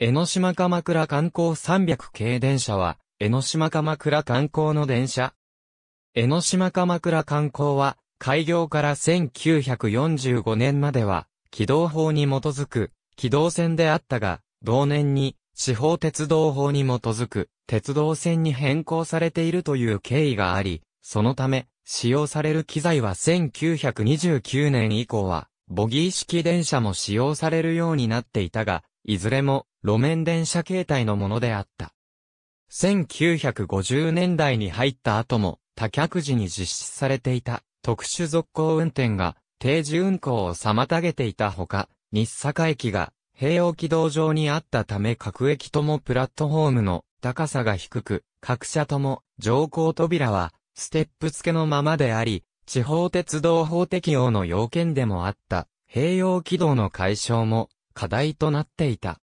江ノ島鎌倉観光300系電車は、江ノ島鎌倉観光の電車。江ノ島鎌倉観光は、開業から1945年までは、軌道法に基づく、軌道線であったが、同年に、地方鉄道法に基づく、鉄道線に変更されているという経緯があり、そのため、使用される機材は1929年以降は、ボギー式電車も使用されるようになっていたが、いずれも路面電車形態のものであった。1950年代に入った後も、多客時に実施されていた特殊続行運転が定時運行を妨げていたほか、日坂駅が平洋軌道上にあったため各駅ともプラットフォームの高さが低く、各社とも乗降扉はステップ付けのままであり、地方鉄道法適用の要件でもあった、併用軌道の解消も課題となっていた。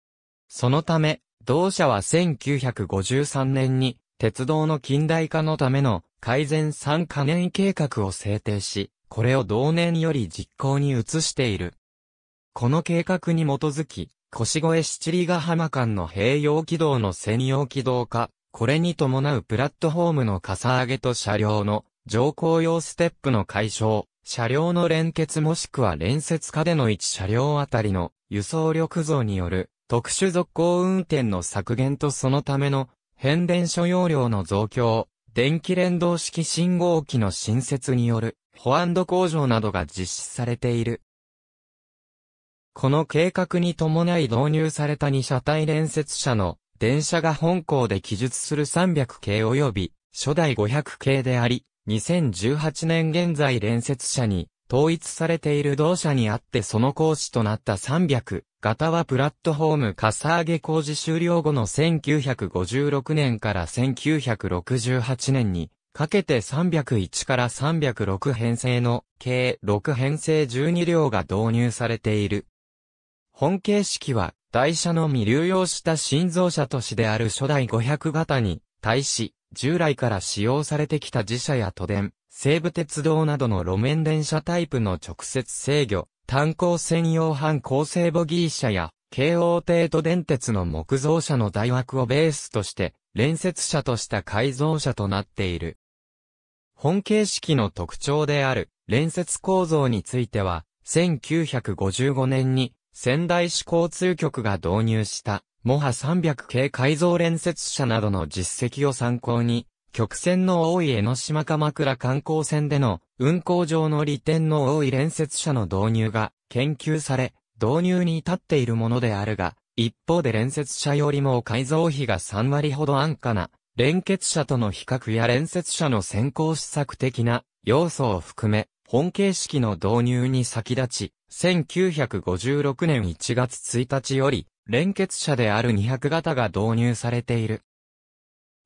そのため、同社は1953年に、鉄道の近代化のための改善3カ年計画を制定し、これを同年より実行に移している。この計画に基づき、腰越七里ヶ浜間の併用軌道の専用軌道化、これに伴うプラットフォームのかさ上げと車両の乗降用ステップの解消、車両の連結もしくは連接下での1車両あたりの輸送力増による特殊続行運転の削減とそのための変電所容量の増強、電気連動式信号機の新設による保安度向上などが実施されている。この計画に伴い導入された2車体連接車の電車が本校で記述する300系及び初代500系であり、2018年現在連接車に統一されている同社にあってその講師となった300型はプラットフォームかさ上げ工事終了後の1956年から1968年にかけて301から306編成の計6編成12両が導入されている。本形式は台車のみ流用した新造車都市である初代500型に対し従来から使用されてきた自社や都電、西武鉄道などの路面電車タイプの直接制御、炭鉱専用半高性ボギー車や、京王帝都電鉄の木造車の大枠をベースとして、連接車とした改造車となっている。本形式の特徴である連接構造については、1955年に仙台市交通局が導入した、モハ300系改造連接車などの実績を参考に、曲線の多い江ノ島鎌倉観光船での運航上の利点の多い連接車の導入が研究され、導入に至っているものであるが、一方で連接車よりも改造費が3割ほど安価な、連結車との比較や連接車の先行施策的な要素を含め、本形式の導入に先立ち、1956年1月1日より、連結車である200型が導入されている。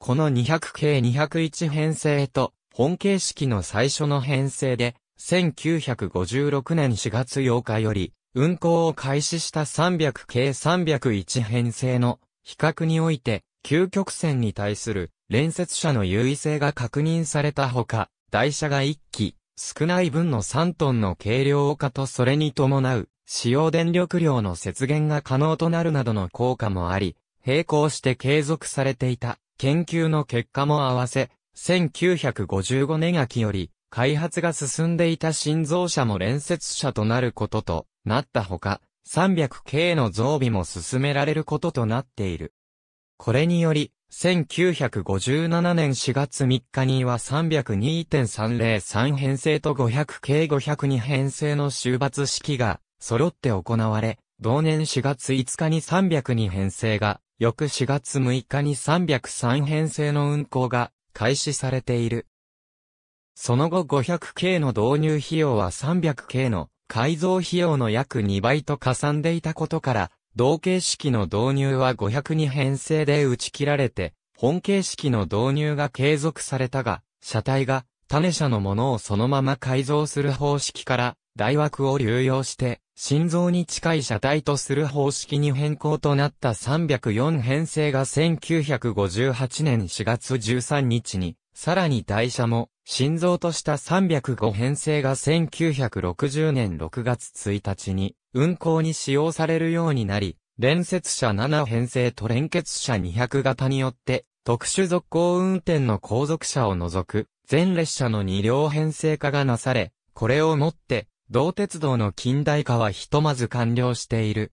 この200系201編成と、本形式の最初の編成で、1956年4月8日より、運行を開始した300系301編成の比較において、究極線に対する連接車の優位性が確認されたほか、台車が1機、少ない分の3トンの軽量化とそれに伴う、使用電力量の節減が可能となるなどの効果もあり、並行して継続されていた。研究の結果も合わせ、1955年秋より、開発が進んでいた心臓車も連接車となることとなったほか、300系の増備も進められることとなっている。これにより、1957年4月3日には302.303編成と500系502編成の終罰式が揃って行われ、同年4月5日に302編成が翌4月6日に303編成の運行が開始されている。その後 500K の導入費用は 300K の改造費用の約2倍と加算でいたことから、同形式の導入は502編成で打ち切られて、本形式の導入が継続されたが、車体が、種車のものをそのまま改造する方式から、大枠を流用して、心臓に近い車体とする方式に変更となった304編成が1958年4月13日に、さらに台車も、心臓とした305編成が1960年6月1日に、運行に使用されるようになり、連接車7編成と連結車200型によって、特殊続行運転の後続車を除く、全列車の2両編成化がなされ、これをもって、同鉄道の近代化はひとまず完了している。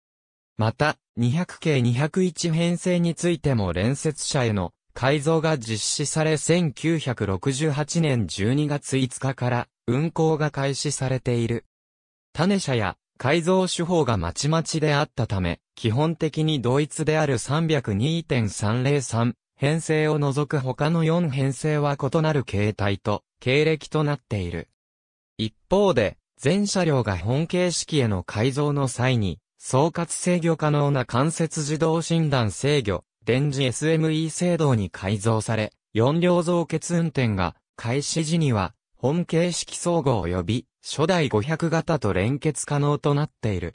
また、200系201編成についても連接車への改造が実施され1968年12月5日から運行が開始されている。種車や改造手法がまちまちであったため、基本的に同一である302.303編成を除く他の4編成は異なる形態と経歴となっている。一方で、全車両が本形式への改造の際に、総括制御可能な関節自動診断制御、電磁 SME 制度に改造され、4両増結運転が、開始時には、本形式総合及び、初代500型と連結可能となっている。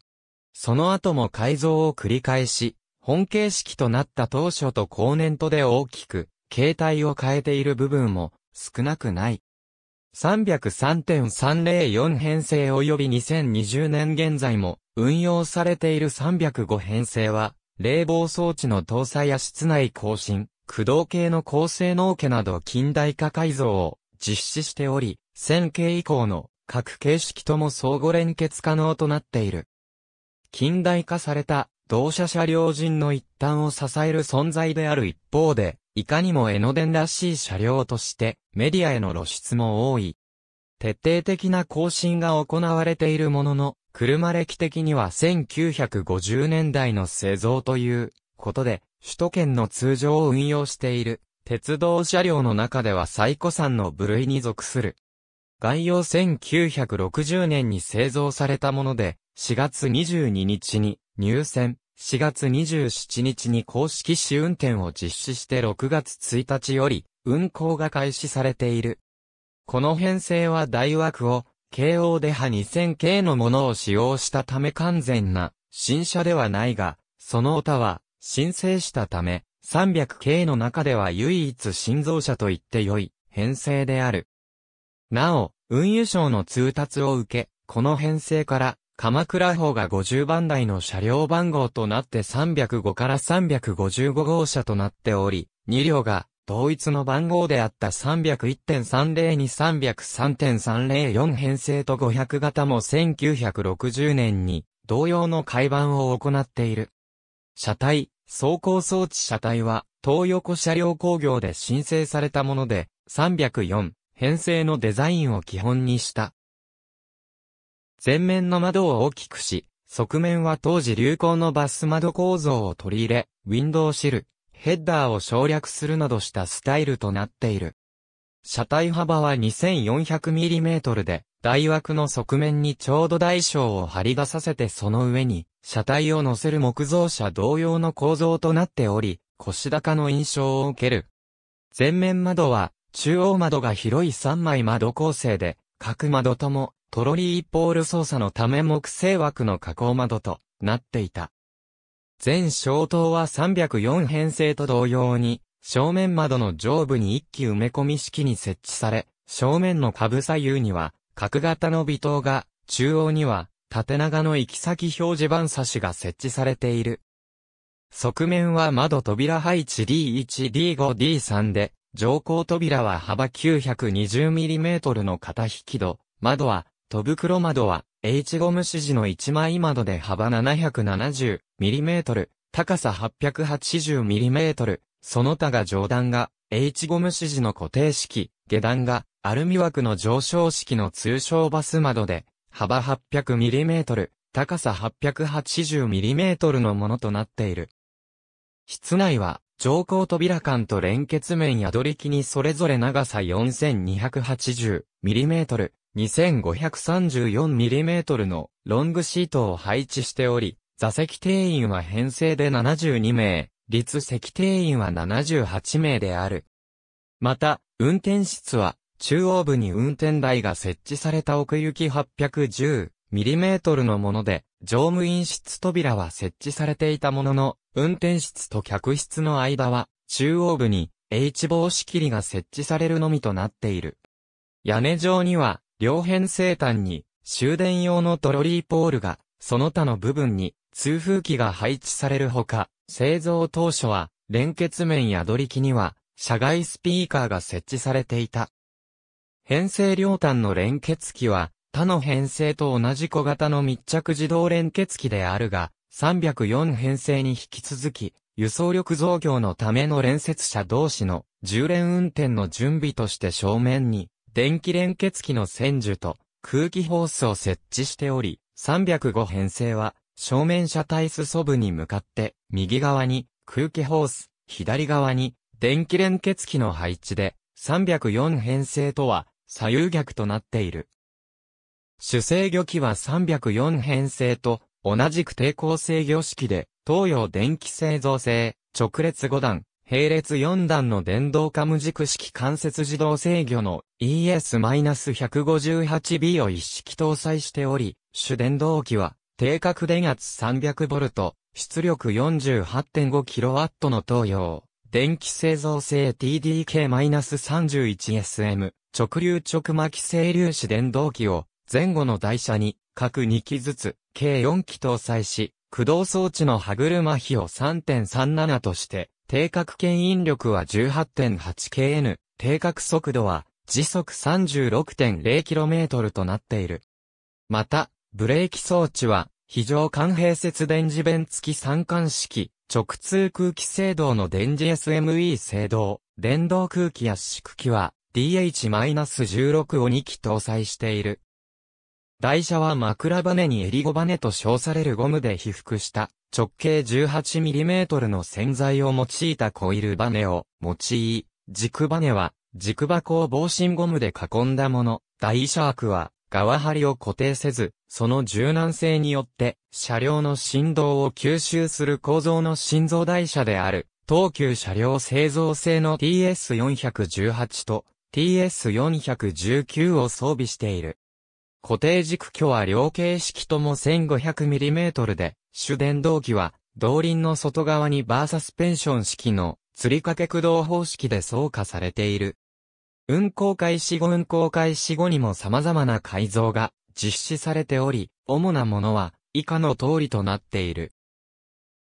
その後も改造を繰り返し、本形式となった当初と後年とで大きく、形態を変えている部分も少なくない。303.304編成及び2020年現在も運用されている305編成は、冷房装置の搭載や室内更新、駆動系の高性能家など近代化改造を実施しており、1000系以降の各形式とも相互連結可能となっている。近代化された同社車両人の一端を支える存在である一方で、いかにも江ノ電らしい車両としてメディアへの露出も多い。徹底的な更新が行われているものの、車歴的には1950年代の製造ということで、首都圏の通常を運用している鉄道車両の中では最古産の部類に属する。概要1960年に製造されたもので、4月22日に入線。4月27日に公式試運転を実施して6月1日より運行が開始されている。この編成は大枠を京王で派2000 k のものを使用したため完全な新車ではないが、その他は申請したため 300K の中では唯一新造車と言って良い編成である。なお、運輸省の通達を受け、この編成から鎌倉方が50番台の車両番号となって305から355号車となっており、2両が同一の番号であった301.30に303.304編成と500型も1960年に同様の改版を行っている。車体、走行装置車体は東横車両工業で申請されたもので304編成のデザインを基本にした前面の窓を大きくし、側面は当時流行のバス窓構造を取り入れ、ウィンドウシル、ヘッダーを省略するなどしたスタイルとなっている。車体幅は 2400mm で、台枠の側面にちょうど大小を張り出させてその上に、車体を乗せる木造車同様の構造となっており、腰高の印象を受ける。前面窓は、中央窓が広い3枚窓構成で、各窓ともトロリーポール操作のため木製枠の加工窓となっていた。全消灯は304編成と同様に、正面窓の上部に一機埋め込み式に設置され、正面の下部左右には、角型の微灯が、中央には、縦長の行き先表示板差しが設置されている。側面は窓扉配置 D1D5D3 で、上高扉は幅 920mm の片引き戸、窓は戸袋窓は、H ゴム指示の1枚窓で幅 770mm、高さ 880mm、その他が上段が、H ゴム指示の固定式、下段が、アルミ枠の上昇式の通称バス窓で、幅 800mm、高さ 880mm のものとなっている。室内は、上高扉間と連結面や取り木にそれぞれ長さ 4280mm、2534mm のロングシートを配置しており、座席定員は編成で72名、立席定員は78名である。また、運転室は、中央部に運転台が設置された奥行き 810mm のもので、乗務員室扉は設置されていたものの、運転室と客室の間は、中央部に H 防仕切りが設置されるのみとなっている。屋根上には、両辺生端に終電用のトロリーポールが、その他の部分に通風機が配置されるほか、製造当初は連結面や取り機には社外スピーカーが設置されていた。編成両端の連結機は他の編成と同じ小型の密着自動連結機であるが、304編成に引き続き、輸送力増強のための連接車同士の充連運転の準備として正面に電気連結機の線樹と空気ホースを設置しており、305編成は正面車体裾部に向かって右側に空気ホース、左側に電気連結機の配置で304編成とは左右逆となっている。主制御機は304編成と同じく抵抗制御式で東洋電気製造製直列5段並列4段の電動カム軸式関節自動制御の ES-158B を一式搭載しており、主電動機は定格電圧 300V、出力 48.5kW の東洋、電気製造性 TDK-31SM、直流直巻整粒子電動機を前後の台車に各2機ずつ計4機搭載し、駆動装置の歯車比を3.37として定角牽引力は 18.8kn、定角速度は時速 36.0km となっている。また、ブレーキ装置は、非常管、併節電磁弁付き三管式、直通空気制動の電磁 SME 制動、電動空気圧縮機は DH-16 を2機搭載している。台車は枕バネに襟ゴバネと称されるゴムで被覆した直径 18mm の洗剤を用いたコイルバネを用い、軸バネは軸箱を防振ゴムで囲んだもの、台車枠は側張りを固定せず、その柔軟性によって車両の振動を吸収する構造の心臓台車である、東急車両製造製の TS418 と TS419 を装備している。固定軸距は両形式とも 1500mm で、主電動機は、動輪の外側にバーサスペンション式の、吊り掛け駆動方式で装化されている。運行開始後運行開始後にも様々な改造が実施されており、主なものは以下の通りとなっている。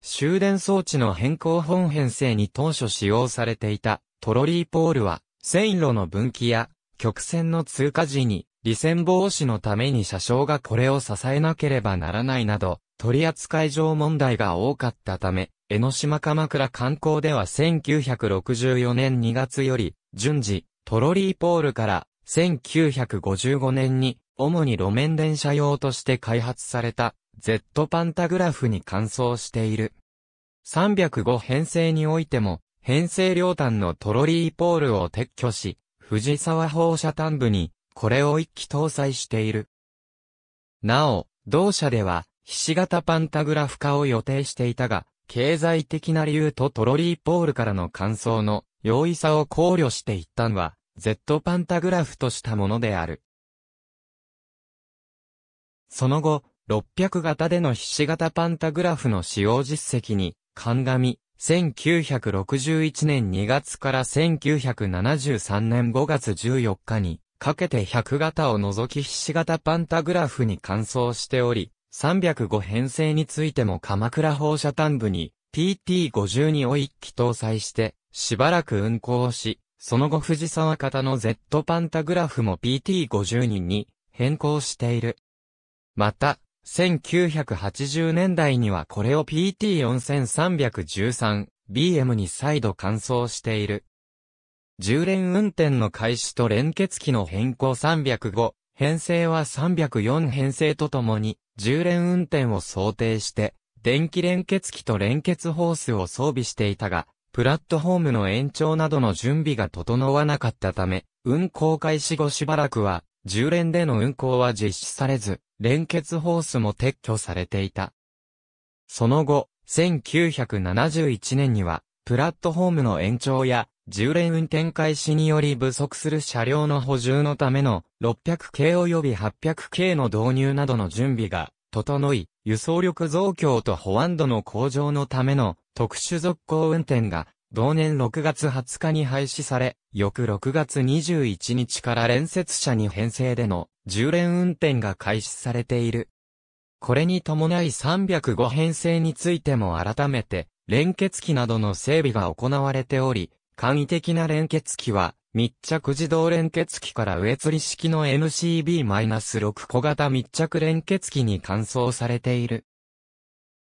終電装置の変更本編成に当初使用されていたトロリーポールは線路の分岐や曲線の通過時に利線防止のために車掌がこれを支えなければならないなど、取扱上問題が多かったため、江ノ島鎌倉観光では1964年2月より、順次、トロリーポールから、1955年に、主に路面電車用として開発された、Z パンタグラフに換装している。305編成においても、編成両端のトロリーポールを撤去し、藤沢放射端部にこれを一機搭載している。なお、同社では、菱形パンタグラフ化を予定していたが、経済的な理由とトロリーポールからの感想の容易さを考慮して一旦は、Z パンタグラフとしたものである。その後、600型での菱形パンタグラフの使用実績に、鑑み、1961年2月から1973年5月14日に、かけて100型を除きひしパンタグラフに換装しており、305編成についても鎌倉放射端部に PT52 を一機搭載して、しばらく運行し、その後藤沢型の Z パンタグラフも PT52 に変更している。また、1980年代にはこれを PT4313BM に再度換装している。10連運転の開始と連結機の変更305、編成は304編成とともに、10連運転を想定して、電気連結機と連結ホースを装備していたが、プラットホームの延長などの準備が整わなかったため、運行開始後しばらくは、10連での運行は実施されず、連結ホースも撤去されていた。その後、1971年には、プラットホームの延長や、10連運転開始により不足する車両の補充のための600系及び800系の導入などの準備が整い、輸送力増強と保安度の向上のための特殊続行運転が同年6月20日に廃止され、翌6月21日から連接車に編成での10連運転が開始されている。これに伴い305編成についても改めて連結機などの整備が行われており、簡易的な連結機は、密着自動連結機から上釣り式の NCB-6 小型密着連結機に換装されている。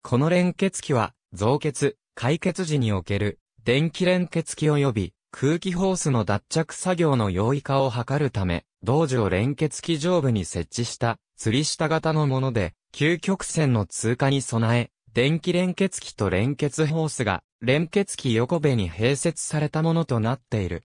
この連結機は、増結、解決時における、電気連結機及び、空気ホースの脱着作業の容易化を図るため、道場連結機上部に設置した、吊り下型のもので、急曲線の通過に備え、電気連結器と連結ホースが連結器横部に併設されたものとなっている。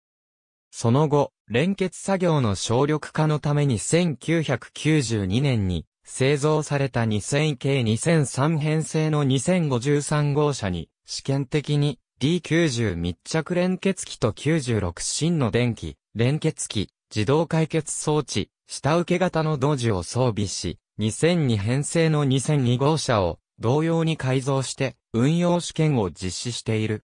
その後、連結作業の省力化のために1992年に製造された2000 k 2003編成の2053号車に試験的に D90 密着連結機と96芯の電気、連結機、自動解決装置、下請け型のドジを装備し、2002編成の2002号車を同様に改造して運用試験を実施している。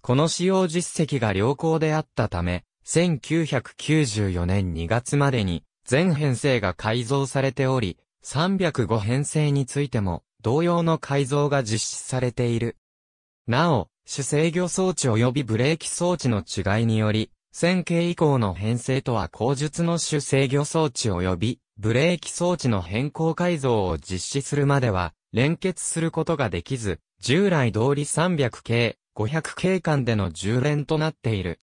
この使用実績が良好であったため、1994年2月までに全編成が改造されており、305編成についても同様の改造が実施されている。なお、主制御装置及びブレーキ装置の違いにより、線形以降の編成とは後述の主制御装置及びブレーキ装置の変更改造を実施するまでは、連結することができず、従来通り300系、500系間での充電連となっている。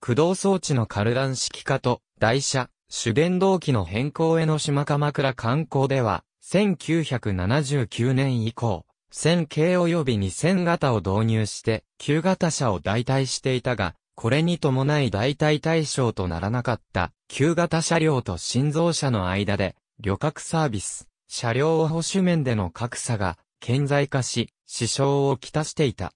駆動装置のカルダン式化と、台車、主電動機の変更への島鎌倉観光では、1979年以降、1000系及び2000型を導入して、旧型車を代替していたが、これに伴い代替対象とならなかった、旧型車両と新造車の間で、旅客サービス、車両保守面での格差が顕在化し、支障をきたしていた。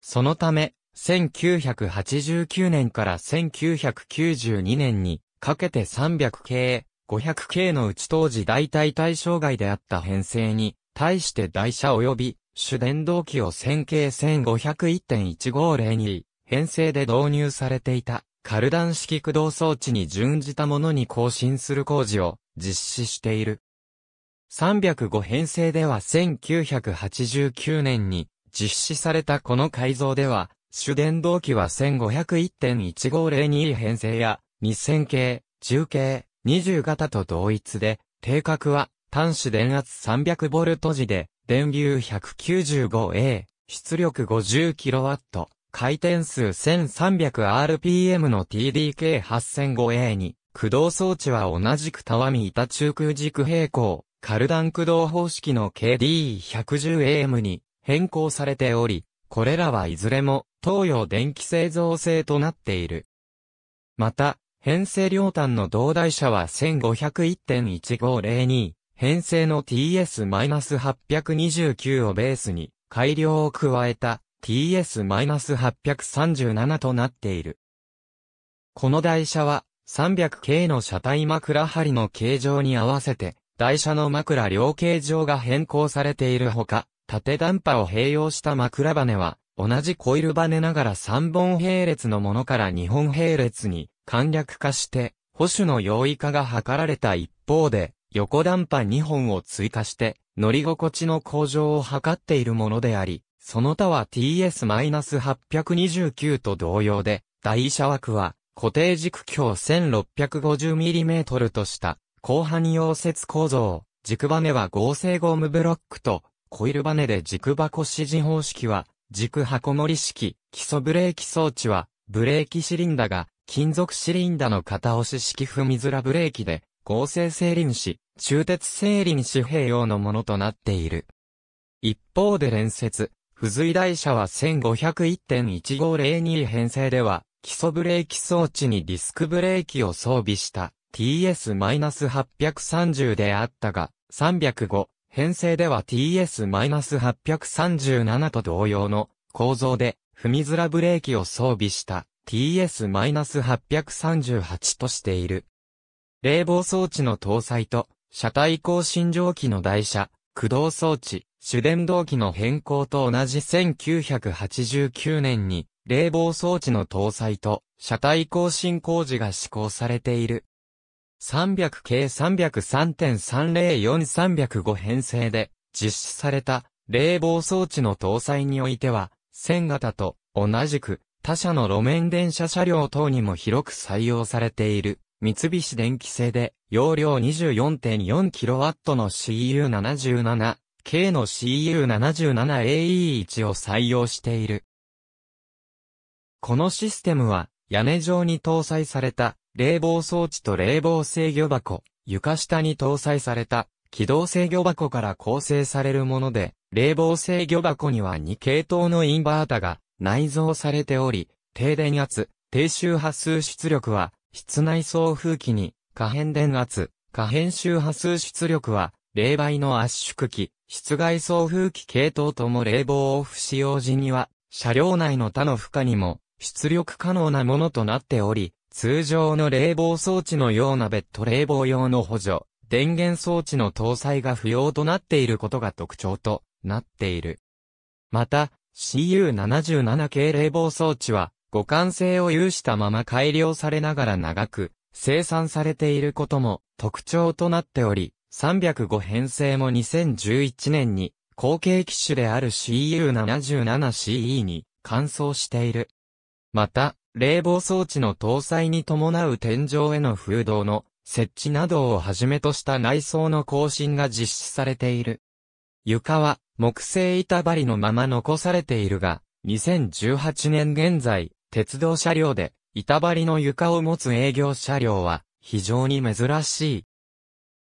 そのため、1989年から1992年にかけて300系、500系のうち当時大体対象外であった編成に、対して台車及び主電動機を線形1 5 0 1 1 5 0に編成で導入されていたカルダン式駆動装置に準じたものに更新する工事を実施している。305編成では1989年に実施されたこの改造では、主電動機は1501.1502編成や2000系、10系、20型と同一で、定格は端子電圧 300V 時で、電流 195A、出力 50kW、回転数 1300rpm の TDK8005A に、駆動装置は同じくたわみ板中空軸平行、カルダン駆動方式の KD110AM に変更されており、これらはいずれも東洋電気製造製となっている。また、編成両端の同台車は1501.1502、編成の TS-829 をベースに改良を加えた TS-837 となっている。この台車は 300K の車体枕張りの形状に合わせて台車の枕両形状が変更されているほか、縦段波を併用した枕バネは、同じコイルバネながら3本並列のものから2本並列に簡略化して、保守の容易化が図られた一方で、横段波2本を追加して、乗り心地の向上を図っているものであり、その他は TS-829 と同様で、台車枠は固定軸強 1650mm とした後半溶接構造、軸バネは合成ゴムブロックと、コイルバネで軸箱指示方式は、軸箱盛り式、基礎ブレーキ装置は、ブレーキシリンダが、金属シリンダの片押し式踏みづらブレーキで、合成整輪子、中鉄整輪子併用のものとなっている。一方で連接、付随台車は1501.1502編成では、基礎ブレーキ装置にディスクブレーキを装備した。TS-830 であったが、305、編成では TS-837 と同様の構造で踏みづらブレーキを装備した TS-838 としている。冷房装置の搭載と車体更新蒸気の台車、駆動装置、主電動機の変更と同じ1989年に冷房装置の搭載と車体更新工事が施行されている。300系303.304305編成で実施された冷房装置の搭載においては、線型と同じく他社の路面電車車両等にも広く採用されている三菱電機製で容量 24.4kW の CU77、K の CU77AE1 を採用している。このシステムは屋根上に搭載された冷房装置と冷房制御箱、床下に搭載された機動制御箱から構成されるもので、冷房制御箱には2系統のインバータが内蔵されており、低電圧、低周波数出力は、室内送風機に、可変電圧、可変周波数出力は、冷媒の圧縮機、室外送風機系統とも冷房オフ使用時には、車両内の他の負荷にも、出力可能なものとなっており、通常の冷房装置のようなベッド冷房用の補助、電源装置の搭載が不要となっていることが特徴となっている。また、CU77 系冷房装置は、互換性を有したまま改良されながら長く生産されていることも特徴となっており、305編成も2011年に後継機種である CU77CE に換装している。また、冷房装置の搭載に伴う天井への風洞の設置などをはじめとした内装の更新が実施されている。床は木製板張りのまま残されているが、2018年現在、鉄道車両で板張りの床を持つ営業車両は非常に珍しい。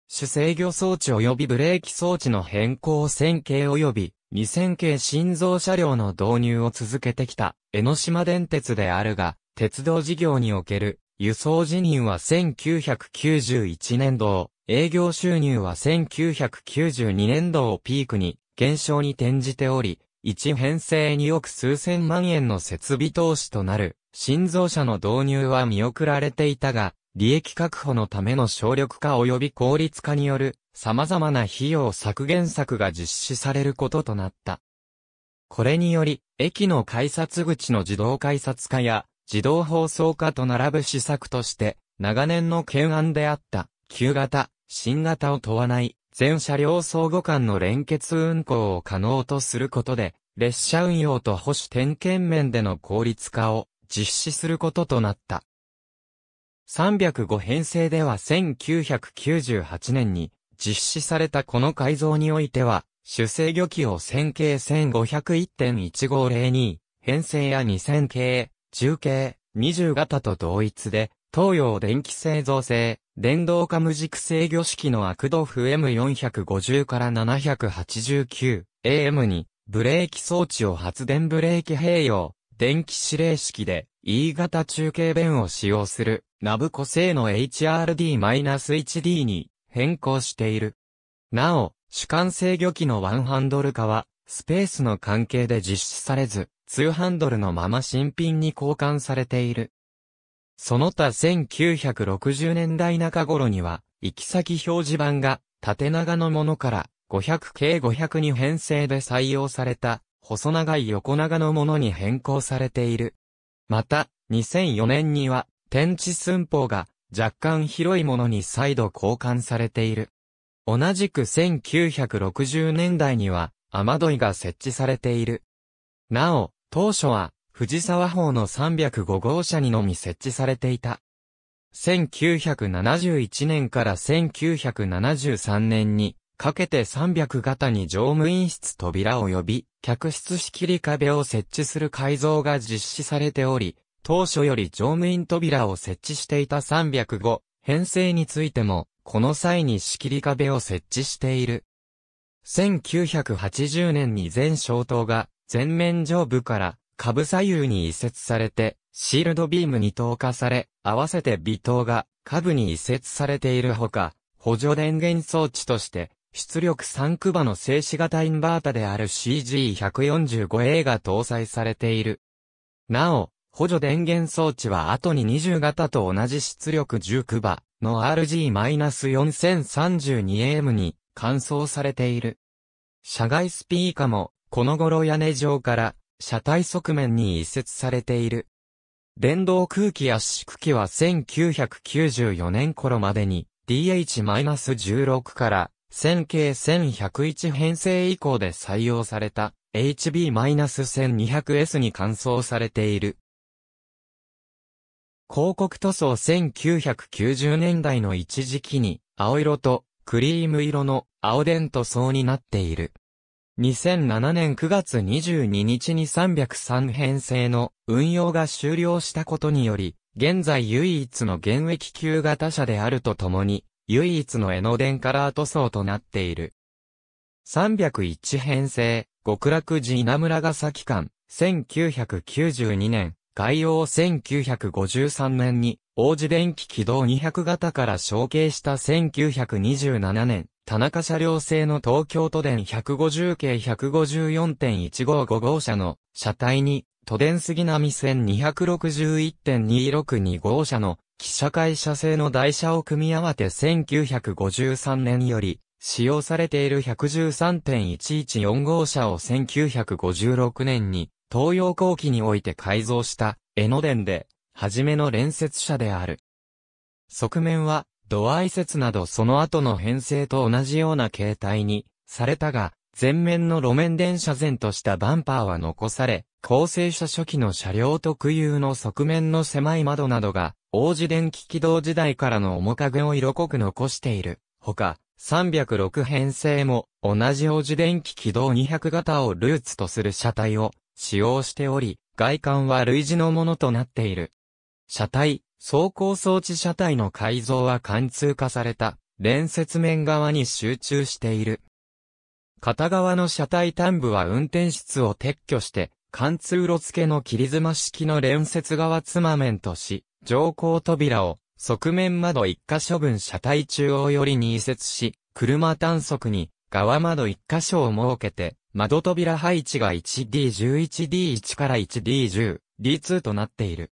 主制御装置及びブレーキ装置の変更線形及び2000系新造車両の導入を続けてきた江ノ島電鉄であるが、鉄道事業における輸送辞任は1991年度、営業収入は1992年度をピークに減少に転じており、一編成2億数千万円の設備投資となる、新造車の導入は見送られていたが、利益確保のための省力化及び効率化による様々な費用削減策が実施されることとなった。これにより、駅の改札口の自動改札化や自動放送化と並ぶ施策として、長年の懸案であった旧型、新型を問わない全車両相互間の連結運行を可能とすることで、列車運用と保守点検面での効率化を実施することとなった。305編成では1998年に実施されたこの改造においては、主制御機を1000系1501.1502、編成や2000系、10系、20型と同一で、東洋電気製造製、電動化無軸制御式のアクドフ M450 から789、AM に、ブレーキ装置を発電ブレーキ併用、電気指令式で、E 型中継弁を使用する。ナブ個性の HRD-1D に変更している。なお、主管制御機のワンハンドル化は、スペースの関係で実施されず、ツーハンドルのまま新品に交換されている。その他1960年代中頃には、行き先表示板が縦長のものから500 k 500に編成で採用された細長い横長のものに変更されている。また、2004年には天地寸法が若干広いものに再度交換されている。同じく1960年代には雨どいが設置されている。なお、当初は藤沢方の305号車にのみ設置されていた。1971年から1973年にかけて300型に乗務員室扉及び客室仕切り壁を設置する改造が実施されており、当初より乗務員扉を設置していた305編成についても、この際に仕切り壁を設置している。1980年に全消灯が全面上部から下部左右に移設されて、シールドビームに投下され、合わせて微灯が下部に移設されているほか、補助電源装置として、出力3区場の静止型インバータである CG145A が搭載されている。なお、補助電源装置は後に20型と同じ出力19馬の RG-4032AM に換装されている。車外スピーカもこの頃屋根上から車体側面に移設されている。電動空気圧縮機は1994年頃までに DH-16 から1000系1101編成以降で採用された HB-1200S に換装されている。広告塗装1990年代の一時期に、青色とクリーム色の青電塗装になっている。2007年9月22日に303編成の運用が終了したことにより、現在唯一の現役級型車であるとともに、唯一のエノ電カラー塗装となっている。301編成、極楽寺稲村ヶ崎間、1992年、概要を1953年に、王子電気軌道200型から承継した1927年、田中車両製の東京都電150系154.155号車の車体に、都電杉並線261.262号車の汽車会社製の台車を組み合わせ1953年より、使用されている113.114号車を1956年に東洋後期において改造した江ノ電で、初めの連接車である。側面は、土合説などその後の編成と同じような形態にされたが、前面の路面電車前としたバンパーは残され、構成車初期の車両特有の側面の狭い窓などが、王子電気軌道時代からの面影を色濃く残している。ほか、306編成も、同じ王子電気軌道200型をルーツとする車体を使用しており、外観は類似のものとなっている。車体、走行装置車体の改造は貫通化された、連接面側に集中している。片側の車体端部は運転室を撤去して、貫通路付けの切り妻式の連接側つま面とし、乗降扉を側面窓1箇所分車体中央よりに移設し、車単速に側窓1箇所を設けて、窓扉配置が 1D11D1 から 1D10、D2 となっている。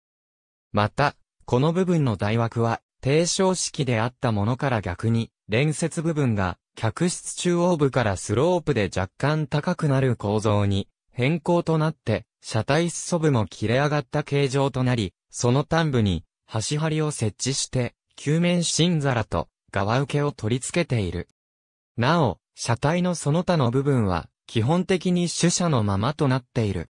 また、この部分の台枠は、低床式であったものから逆に、連接部分が、客室中央部からスロープで若干高くなる構造に、変更となって、車体裾部も切れ上がった形状となり、その端部に、端張りを設置して、球面芯皿と、側受けを取り付けている。なお、車体のその他の部分は、基本的に主車のままとなっている。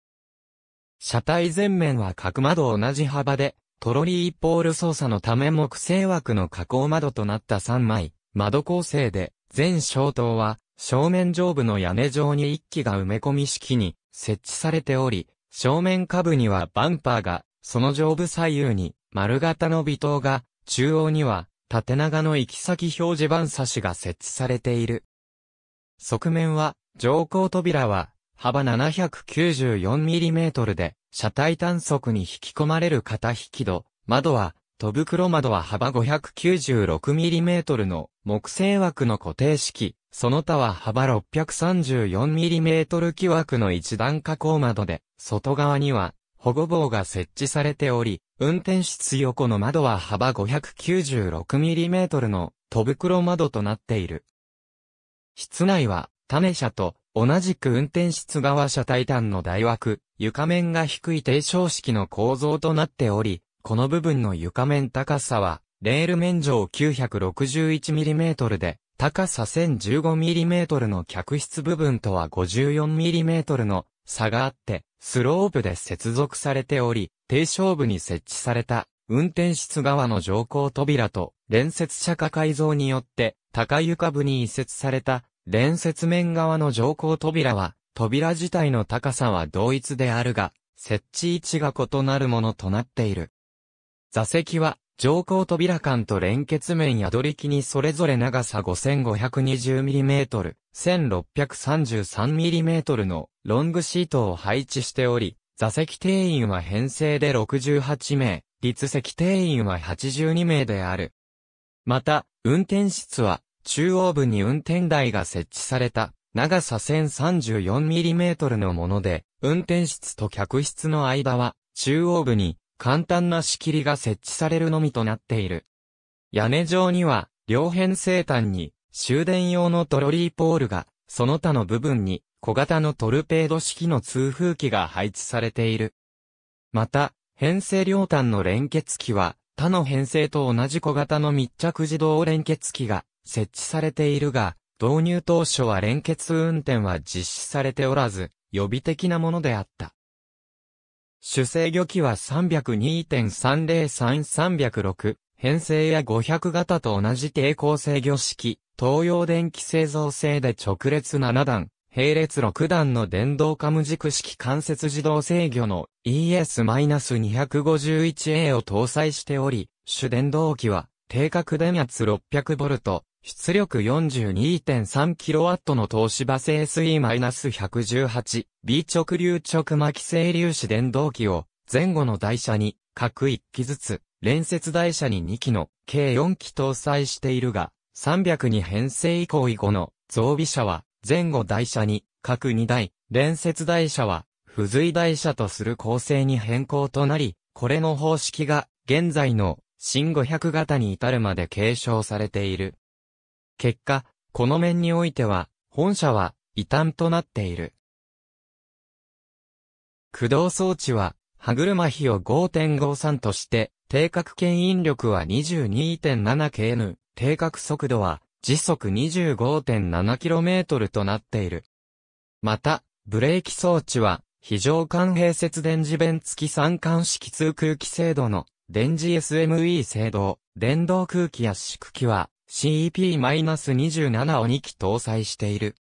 車体前面は角窓同じ幅で、トロリーポール操作のため木製枠の加工窓となった3枚、窓構成で、全小灯は、正面上部の屋根上に一基が埋め込み式に設置されており、正面下部にはバンパーが、その上部左右に丸型の微灯が、中央には縦長の行き先表示板差しが設置されている。側面は乗降扉は、幅 794mm で、車体短足に引き込まれる片引き戸、窓は、戸袋窓は幅 596mm の木製枠の固定式、その他は幅 634mm 木枠の一段加工窓で、外側には保護棒が設置されており、運転室横の窓は幅 596mm の戸袋窓となっている。室内は種車と同じく運転室側車体端の台枠、床面が低い低床式の構造となっており、この部分の床面高さは、レール面上 961mm で、高さ 1015mm の客室部分とは 54mm の差があって、スロープで接続されており、低床部に設置された運転室側の乗降扉と連接車下改造によって高床部に移設された連接面側の乗降扉は、扉自体の高さは同一であるが、設置位置が異なるものとなっている。座席は、乗降扉間と連結面やり力にそれぞれ長さ 5520mm、1633mm のロングシートを配置しており、座席定員は編成で68名、立席定員は82名である。また、運転室は中央部に運転台が設置された、長さ 1034mm のもので、運転室と客室の間は、中央部に簡単な仕切りが設置されるのみとなっている。屋根上には、両辺生端に、終電用のトロリーポールが、その他の部分に、小型のトルペード式の通風機が配置されている。また、編成両端の連結機は、他の編成と同じ小型の密着自動連結機が設置されているが、導入当初は連結運転は実施されておらず、予備的なものであった。主制御機は302.303306、編成や500型と同じ抵抗制御式、東洋電気製造製で直列7段、並列6段の電動カム軸式関節自動制御の ES-251A を搭載しており、主電動機は定格電圧 600V、出力 42.3kW の東芝製水 -118B 直流直巻整粒子電動機を前後の台車に各1機ずつ連接台車に2機の計4機搭載しているが300に編成以降以後の増備車は前後台車に各2台連接台車は付随台車とする構成に変更となりこれの方式が現在の新500型に至るまで継承されている。結果、この面においては、本社は異端となっている。駆動装置は、歯車比を5.53として、定格牽引力は 22.7kN、定格速度は時速 25.7km となっている。また、ブレーキ装置は、非常間閉節電磁弁付き三間式通空気制度の電磁 SME 制度、電動空気圧縮機は、CEP-27 を2機搭載している。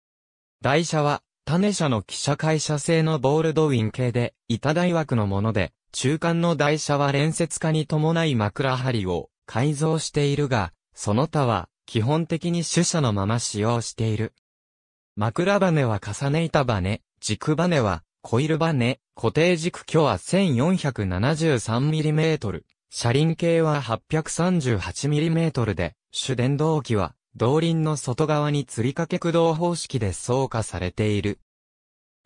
台車は、種車の汽車会社製のボールドウィン系で、板大枠のもので、中間の台車は連接化に伴い枕張を改造しているが、その他は基本的に主車のまま使用している。枕バネは重ね板バネ、軸バネはコイルバネ、固定軸距は 1473mm、車輪径は 838mm で、主電動機は、動輪の外側に吊り掛け駆動方式で操化されている。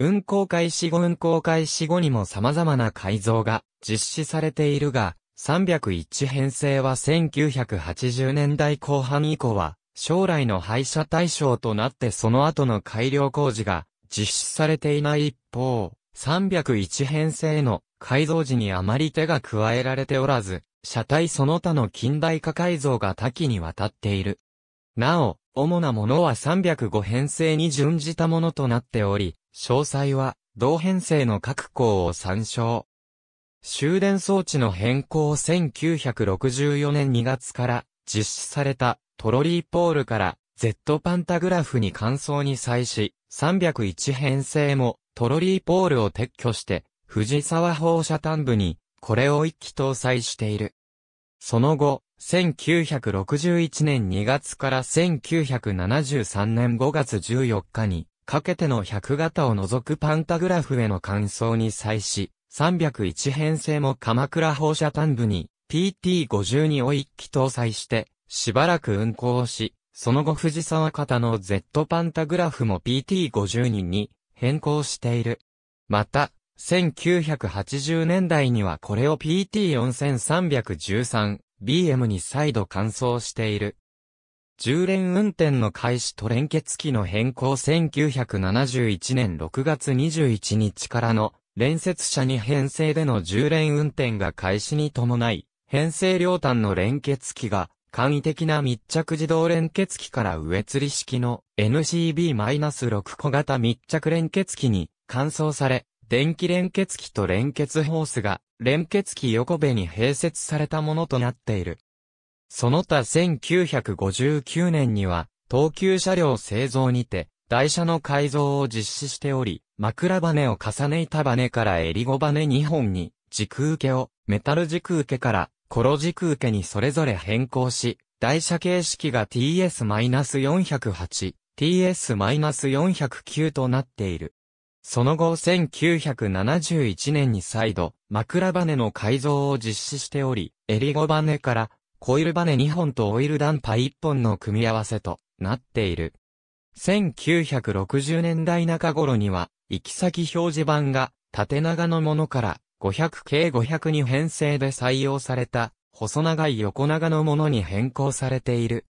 運行開始後運行開始後にも様々な改造が実施されているが、301編成は1980年代後半以降は、将来の廃車対象となってその後の改良工事が実施されていない一方、301編成の改造時にあまり手が加えられておらず、車体その他の近代化改造が多岐にわたっている。なお、主なものは305編成に準じたものとなっており、詳細は同編成の各項を参照。終電装置の変更1964年2月から実施されたトロリーポールから Z パンタグラフに換装に際し、301編成もトロリーポールを撤去して、藤沢放射端部にこれを一機搭載している。その後、1961年2月から1973年5月14日に、かけての100型を除くパンタグラフへの換装に際し、301編成も鎌倉放射端部に PT52 を一機搭載して、しばらく運行し、その後藤沢型の Z パンタグラフも PT52 に変更している。また、1980年代にはこれを PT4313BM に再度換装している。重連運転の開始と連結機の変更1971年6月21日からの連接車に編成での重連運転が開始に伴い、編成両端の連結機が簡易的な密着自動連結機から上釣り式の NCB-6 個型密着連結機に換装され、電気連結器と連結ホースが、連結器横部に併設されたものとなっている。その他1959年には、東急車両製造にて、台車の改造を実施しており、枕羽を重ね板羽から襟子羽2本に、軸受けを、メタル軸受けから、コロ軸受けにそれぞれ変更し、台車形式が TS-408、TS-409 となっている。その後1971年に再度、枕バネの改造を実施しており、襟ゴバネからコイルバネ2本とオイルダンパ1本の組み合わせとなっている。1960年代中頃には、行き先表示板が縦長のものから500系500に編成で採用された、細長い横長のものに変更されている。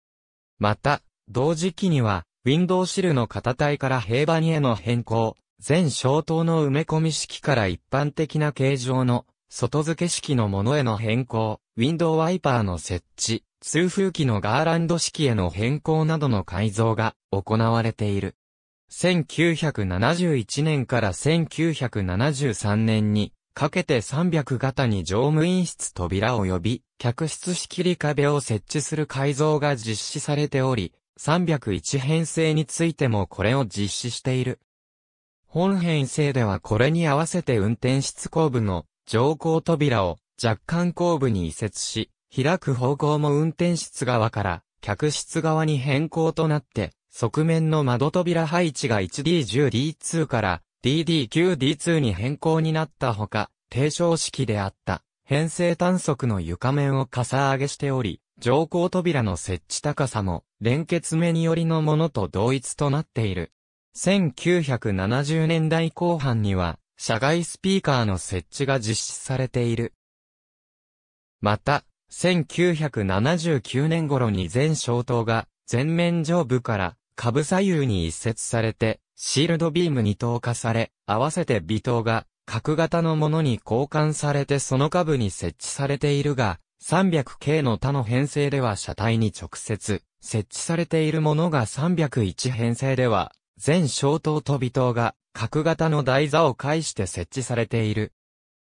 また、同時期には、ウィンドウシルの型体から平板への変更、全小灯の埋め込み式から一般的な形状の外付け式のものへの変更、ウィンドウワイパーの設置、通風機のガーランド式への変更などの改造が行われている。1971年から1973年にかけて300型に乗務員室扉及び客室仕切り壁を設置する改造が実施されており、301編成についてもこれを実施している。本編生ではこれに合わせて運転室後部の乗降扉を若干後部に移設し、開く方向も運転室側から客室側に変更となって、側面の窓扉配置が 1D10D2 から DD9D2 に変更になったほか、低床式であった編成短足の床面をかさ上げしており、乗降扉の設置高さも連結目によりのものと同一となっている。1970年代後半には、社外スピーカーの設置が実施されている。また、1979年頃に全小灯が全面上部から下部左右に一設されて、シールドビームに投下され、合わせて微灯が角型のものに交換されてその下部に設置されているが、300系の他の編成では車体に直接設置されているものが301編成では全小塔と尾塔が、角型の台座を介して設置されている。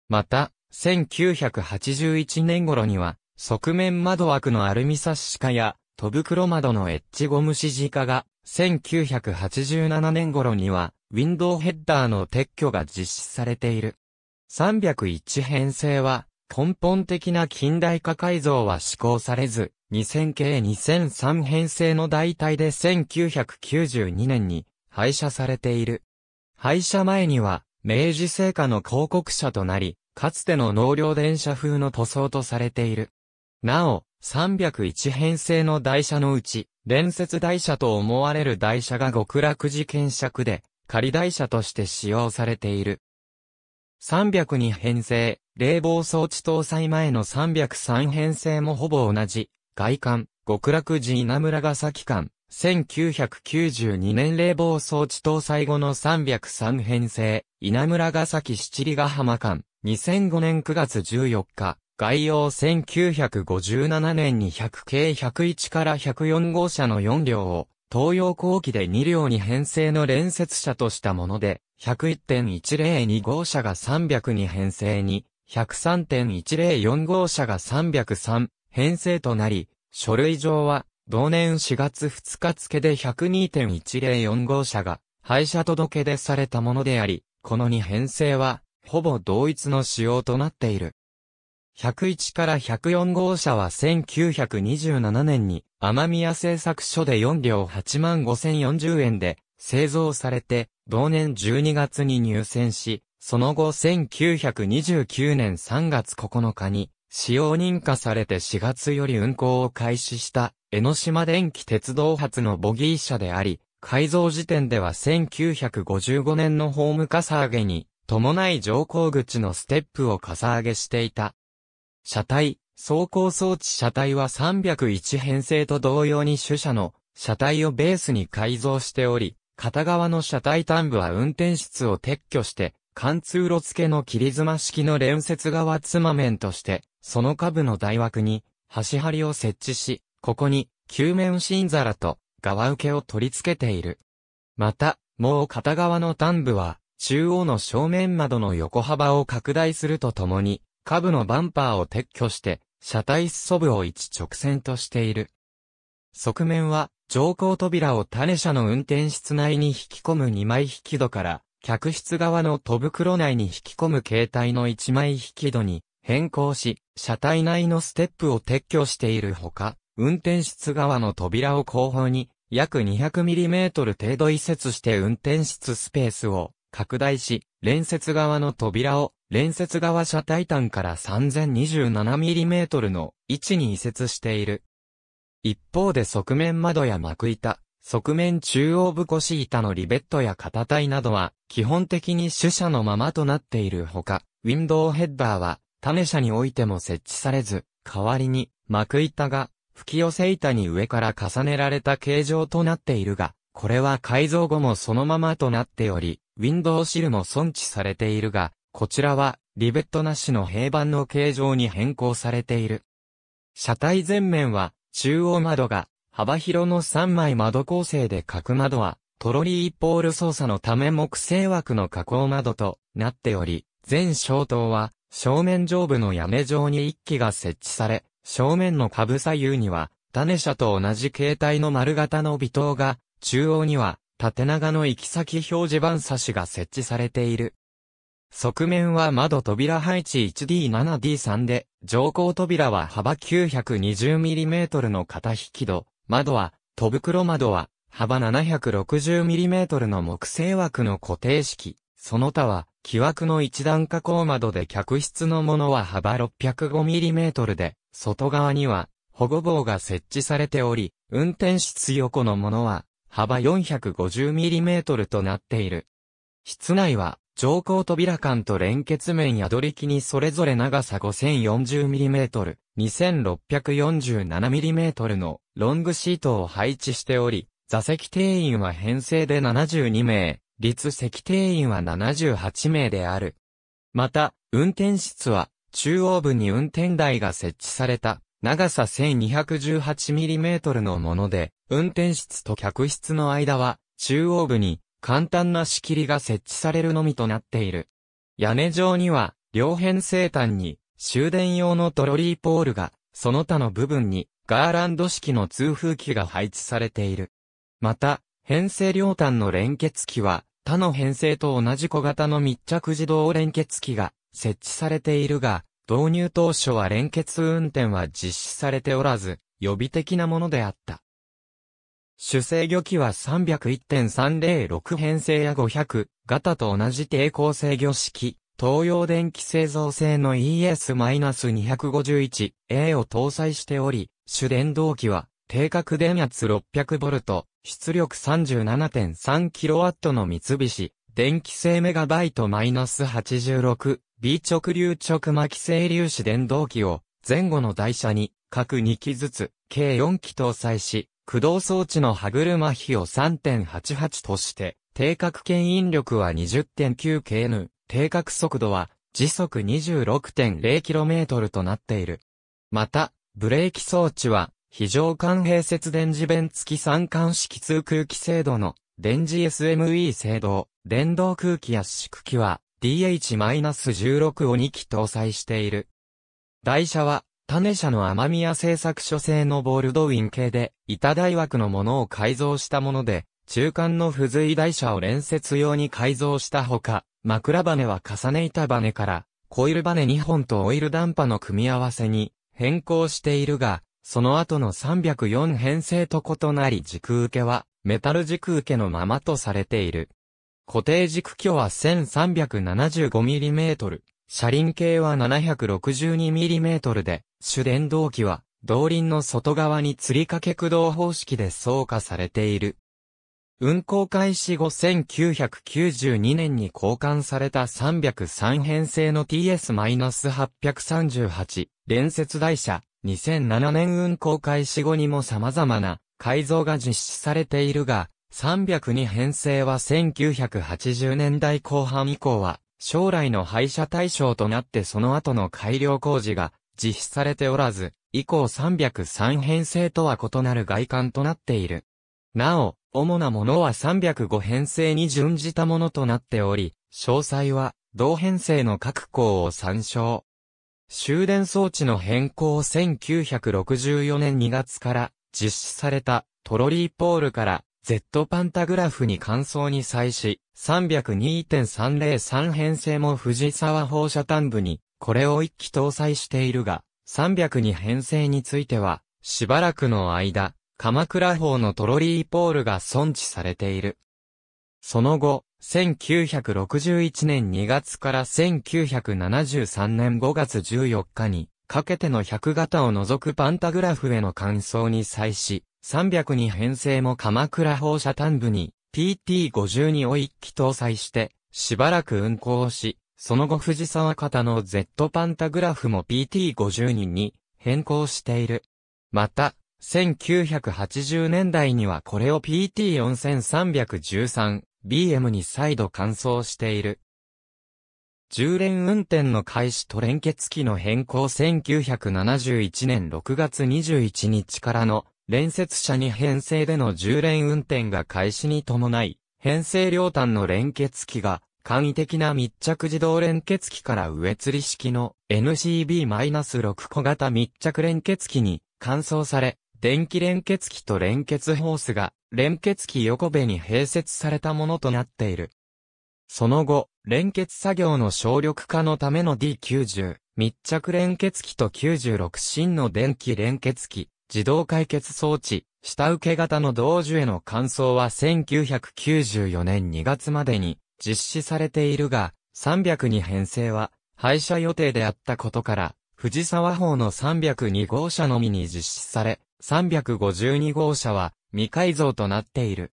また、1981年頃には、側面窓枠のアルミサッシ化や、戸袋窓のエッジゴム指示化が、1987年頃には、ウィンドウヘッダーの撤去が実施されている。301編成は、根本的な近代化改造は施行されず、2000系2003編成の代替で1992年に廃車されている。廃車前には、明治製菓の広告車となり、かつての納涼電車風の塗装とされている。なお、301編成の台車のうち、連接台車と思われる台車が極楽寺検釈で、仮台車として使用されている。302編成、冷房装置搭載前の303編成もほぼ同じ、外観、極楽寺稲村ヶ崎間、1992年冷房装置搭載後の303編成、稲村ヶ崎七里ヶ浜間、2005年9月14日、概要1957年に100系101から104号車の4両を、東洋後期で2両に編成の連接車としたもので、101.102号車が302編成に、103.104号車が303編成となり、書類上は同年4月2日付で102.1045号車が廃車届出されたものであり、この2編成は、ほぼ同一の仕様となっている。101から104号車は1927年に、天宮製作所で4両8万5040円で製造されて、同年12月に入選し、その後1929年3月9日に使用認可されて4月より運行を開始した江ノ島電気鉄道発のボギー車であり、改造時点では1955年のホームかさ上げに伴い乗降口のステップをかさ上げしていた。車体、走行装置車体は301編成と同様に主車の車体をベースに改造しており、片側の車体端部は運転室を撤去して、貫通路付けの切妻式の連接側つま面として、その下部の台枠に、端張りを設置し、ここに、球面芯皿と、側受けを取り付けている。また、もう片側の端部は、中央の正面窓の横幅を拡大するとともに、下部のバンパーを撤去して、車体裾部を一直線としている。側面は、乗降扉を種車の運転室内に引き込む2枚引き戸から、客室側の戸袋内に引き込む形態の一枚引き戸に変更し、車体内のステップを撤去しているほか、運転室側の扉を後方に約 200mm 程度移設して運転室スペースを拡大し、連接側の扉を連接側車体端から 3027mm の位置に移設している。一方で側面窓や幕板、側面中央部腰板のリベットや肩体などは基本的に主車のままとなっているほか、ウィンドウヘッダーは、種車においても設置されず、代わりに、幕板が、吹き寄せ板に上から重ねられた形状となっているが、これは改造後もそのままとなっており、ウィンドウシルも存置されているが、こちらは、リベットなしの平板の形状に変更されている。車体前面は、中央窓が、幅広の3枚窓構成で角窓は、トロリーポール操作のため木製枠の加工窓となっており、全小灯は正面上部の屋根上に1機が設置され、正面の下部左右には、種車と同じ形態の丸型の微灯が、中央には縦長の行き先表示板差しが設置されている。側面は窓扉配置 1D7D3 で、乗降扉は幅 920mm の片引き戸、窓は、戸袋窓は幅 760mm の木製枠の固定式、その他は、木枠の一段加工窓で客室のものは幅 605mm で、外側には保護棒が設置されており、運転室横のものは幅 450mm となっている。室内は乗降扉間と連結面や取り木にそれぞれ長さ 5040mm、2647mm のロングシートを配置しており、座席定員は編成で72名、立席定員は78名である。また、運転室は、中央部に運転台が設置された、長さ 1218mm のもので、運転室と客室の間は、中央部に、簡単な仕切りが設置されるのみとなっている。屋根上には、両辺生端に、終電用のトロリーポールが、その他の部分に、ガーランド式の通風機が配置されている。また、編成両端の連結機は、他の編成と同じ小型の密着自動連結機が設置されているが、導入当初は連結運転は実施されておらず、予備的なものであった。主制御機は301.306編成や500型と同じ抵抗制御式、東洋電気製造製の ES-251A を搭載しており、主電動機は定格電圧 600V、出力 37.3kW の三菱、電気製メガバイトマイナス -86、B 直流直巻性粒子電動機を前後の台車に各2機ずつ計4機搭載し、駆動装置の歯車比を3.88として、定格牽引力は 20.9kN、定格速度は時速 26.0km となっている。また、ブレーキ装置は非常管併設電磁弁付き三管式通空気制度の電磁 SME 制度、電動空気圧縮機は DH-16 を2機搭載している。台車は種車の雨宮製作所製のボールドウィン系で、板台枠のものを改造したもので、中間の付随台車を連接用に改造したほか、枕バネは重ね板バネから、コイルバネ2本とオイルダンパの組み合わせに変更しているが、その後の304編成と異なり軸受けは、メタル軸受けのままとされている。固定軸距は 1375mm、車輪径は 762mm で、主電動機は、動輪の外側に吊り掛け駆動方式で走化されている。運行開始後1992年に交換された303編成の TS-838 連接台車2007年運行開始後にも様々な改造が実施されているが、302編成は1980年代後半以降は、将来の廃車対象となってその後の改良工事が実施されておらず、以降303編成とは異なる外観となっている。なお、主なものは305編成に準じたものとなっており、詳細は、同編成の各項を参照。終電装置の変更1964年2月から実施されたトロリーポールから Z パンタグラフに換装に際し、302.303編成も藤沢放射端部に、これを一機搭載しているが、302編成については、しばらくの間、鎌倉方のトロリーポールが存置されている。その後、1961年2月から1973年5月14日に、かけての100型を除くパンタグラフへの感想に際し、300に編成も鎌倉放射端部に PT52 を一機搭載して、しばらく運行し、その後藤沢型の Z パンタグラフも PT52 に変更している。また、1980年代にはこれを PT4313 BM に再度換装している。重連運転の開始と連結機の変更1971年6月21日からの連接車に編成での重連運転が開始に伴い、編成両端の連結機が簡易的な密着自動連結機から上吊り式の NCB-6 小型密着連結機に換装され、電気連結器と連結ホースが、連結器横部に併設されたものとなっている。その後、連結作業の省力化のための D90、密着連結器と96芯の電気連結器、自動解決装置、下請け型の同樹への換装は1994年2月までに実施されているが、300に編成は廃車予定であったことから、藤沢法の302号車のみに実施され、352号車は未改造となっている。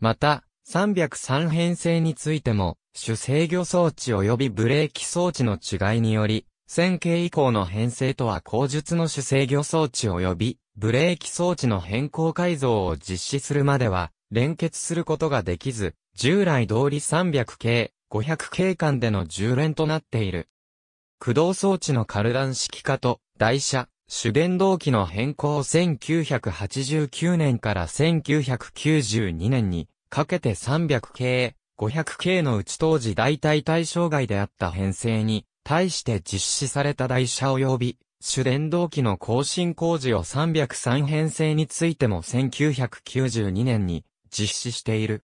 また、303編成についても、主制御装置及びブレーキ装置の違いにより、線形以降の編成とは後述の主制御装置及び、ブレーキ装置の変更改造を実施するまでは、連結することができず、従来通り300系、500系間での充連となっている。駆動装置のカルダン式化と、台車、主伝動機の変更1989年から1992年にかけて300系、500系のうち当時大体対象外であった編成に対して実施された台車及び主電動機の更新工事を303編成についても1992年に実施している。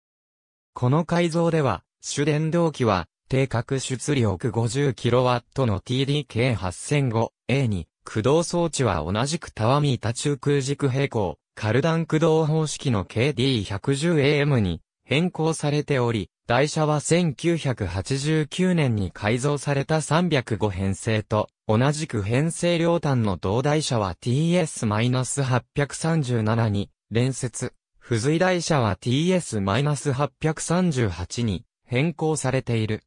この改造では、主電動機は、定格出力 50kW の TDK8005A に駆動装置は同じくタワミータ中空軸平行、カルダン駆動方式の KD110AM に変更されており、台車は1989年に改造された305編成と、同じく編成両端の同台車は TS-837 に連接、付随台車は TS-838 に変更されている。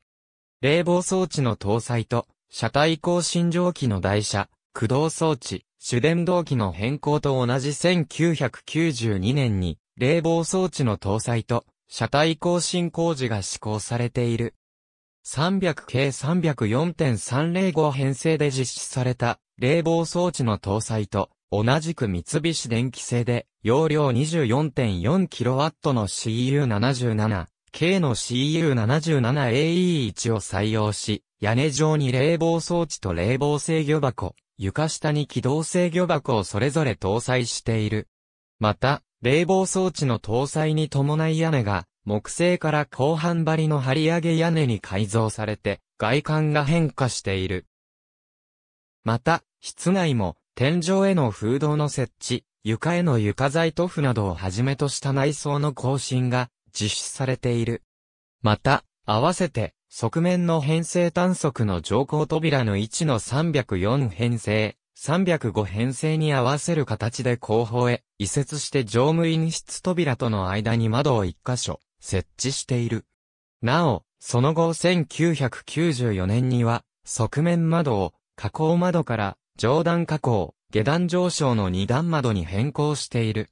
冷房装置の搭載と、車体更新蒸気の台車、駆動装置、主電動機の変更と同じ1992年に、冷房装置の搭載と、車体更新工事が施行されている。300 k 304.305編成で実施された冷房装置の搭載と、同じく三菱電機製で、容量 24.4kW の CU77、K の CU77AE1 を採用し、屋根上に冷房装置と冷房制御箱、床下に機動制御箱をそれぞれ搭載している。また、冷房装置の搭載に伴い屋根が、木製から後半張りの張り上げ屋根に改造されて、外観が変化している。また、室内も、天井への風洞の設置、床への床材塗布などをはじめとした内装の更新が実施されている。また、合わせて側面の編成単速の乗降扉の置の304編成、305編成に合わせる形で後方へ移設して乗務員室扉との間に窓を1箇所設置している。なお、その後1994年には、側面窓を、加工窓から、上段加工、下段上昇の2段窓に変更している。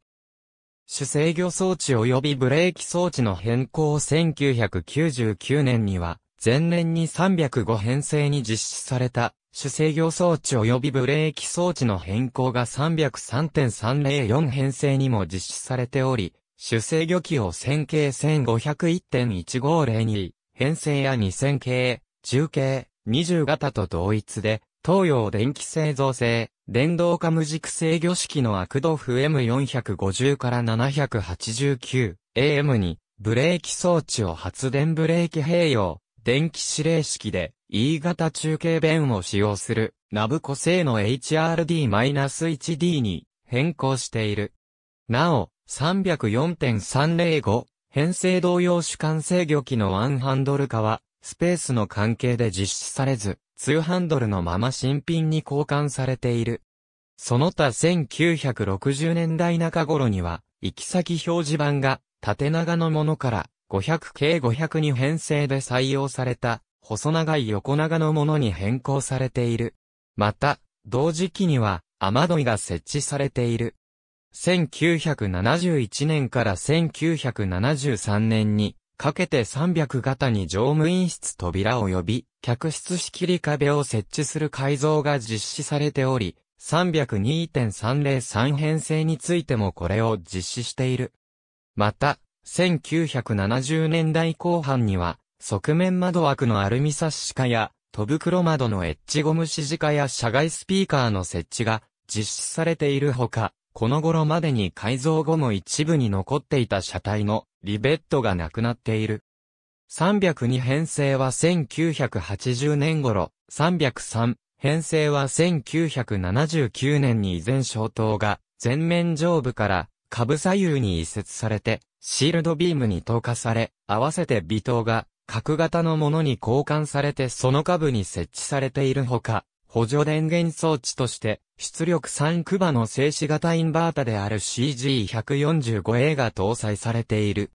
主制御装置及びブレーキ装置の変更1999年には、前年に305編成に実施された、主制御装置及びブレーキ装置の変更が303.304編成にも実施されており、主制御機を1000系1501.1502、編成や2000系、中系、20型と同一で、東洋電気製造製、電動化無軸制御式のアクドフ m 4 5 0から789、AM に、ブレーキ装置を発電ブレーキ併用、電気指令式で E 型中継弁を使用するナブコ製の HRD-1D に変更している。なお、304.305編成同様主管制御機のワンハンドル化は、スペースの関係で実施されず、ツーハンドルのまま新品に交換されている。その他1960年代中頃には、行き先表示板が縦長のものから500 k 5 0 2に編成で採用された、細長い横長のものに変更されている。また、同時期には、雨どいが設置されている。1971年から1973年に、かけて300型に乗務員室扉及び、客室仕切り壁を設置する改造が実施されており、302.303編成についてもこれを実施している。また、1970年代後半には、側面窓枠のアルミサッシ化や、戸袋窓のエッジゴム指示化や社外スピーカーの設置が実施されているほか、この頃までに改造後も一部に残っていた車体のリベットがなくなっている。302編成は1980年頃、303編成は1979年に以前消灯が前面上部から下部左右に移設されてシールドビームに投下され、合わせて微糖が、角型のものに交換されてその下部に設置されているほか、補助電源装置として、出力3クバの静止型インバータである CG145A が搭載されている。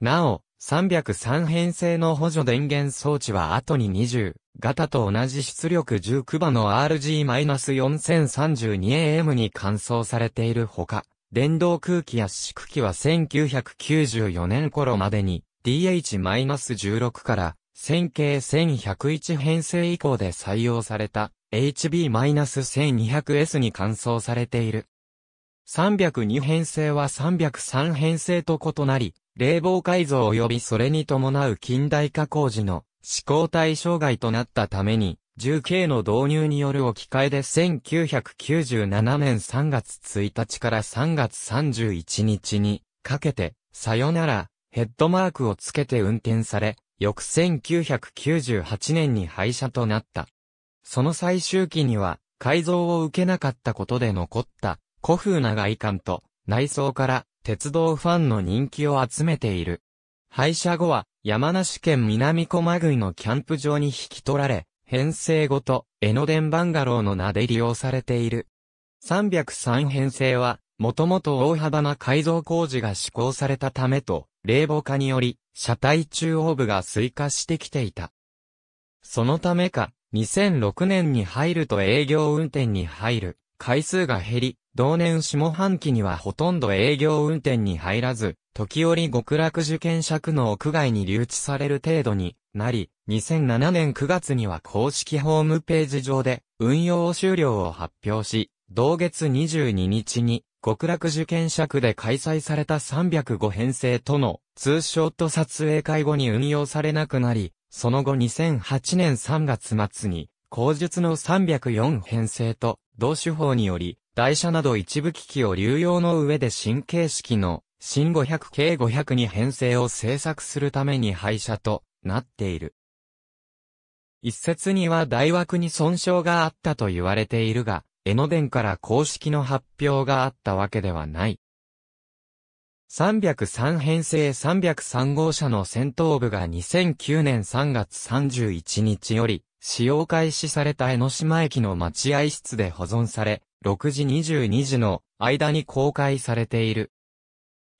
なお、303編成の補助電源装置は後に20型と同じ出力10クバの RG-4032AM に換装されているほか、電動空気圧縮機は1994年頃までに DH-16 から線形1101編成以降で採用された HB-1200S に換装されている。302編成は303編成と異なり、冷房改造及びそれに伴う近代化工事の思考対象外となったために、10K の導入による置き換えで1997年3月1日から3月31日にかけて、さよなら、ヘッドマークをつけて運転され、翌1998年に廃車となった。その最終期には、改造を受けなかったことで残った、古風な外観と、内装から、鉄道ファンの人気を集めている。廃車後は、山梨県南小間郡のキャンプ場に引き取られ、編成ごと、江ノ電バンガローの名で利用されている。303編成は、もともと大幅な改造工事が施行されたためと、冷房化により、車体中央部が追加してきていた。そのためか、2006年に入ると営業運転に入る、回数が減り、同年下半期にはほとんど営業運転に入らず、時折極楽受験尺区の屋外に留置される程度になり、2007年9月には公式ホームページ上で運用終了を発表し、同月22日に極楽受験者区で開催された305編成との通称と撮影会後に運用されなくなり、その後2008年3月末に、口述の304編成と同手法により、台車など一部機器を流用の上で新形式の新500計500に編成を制作するために廃車となっている。一説には大枠に損傷があったと言われているが、江ノ電から公式の発表があったわけではない。303編成303号車の戦闘部が2009年3月31日より使用開始された江ノ島駅の待合室で保存され、6時22時の間に公開されている。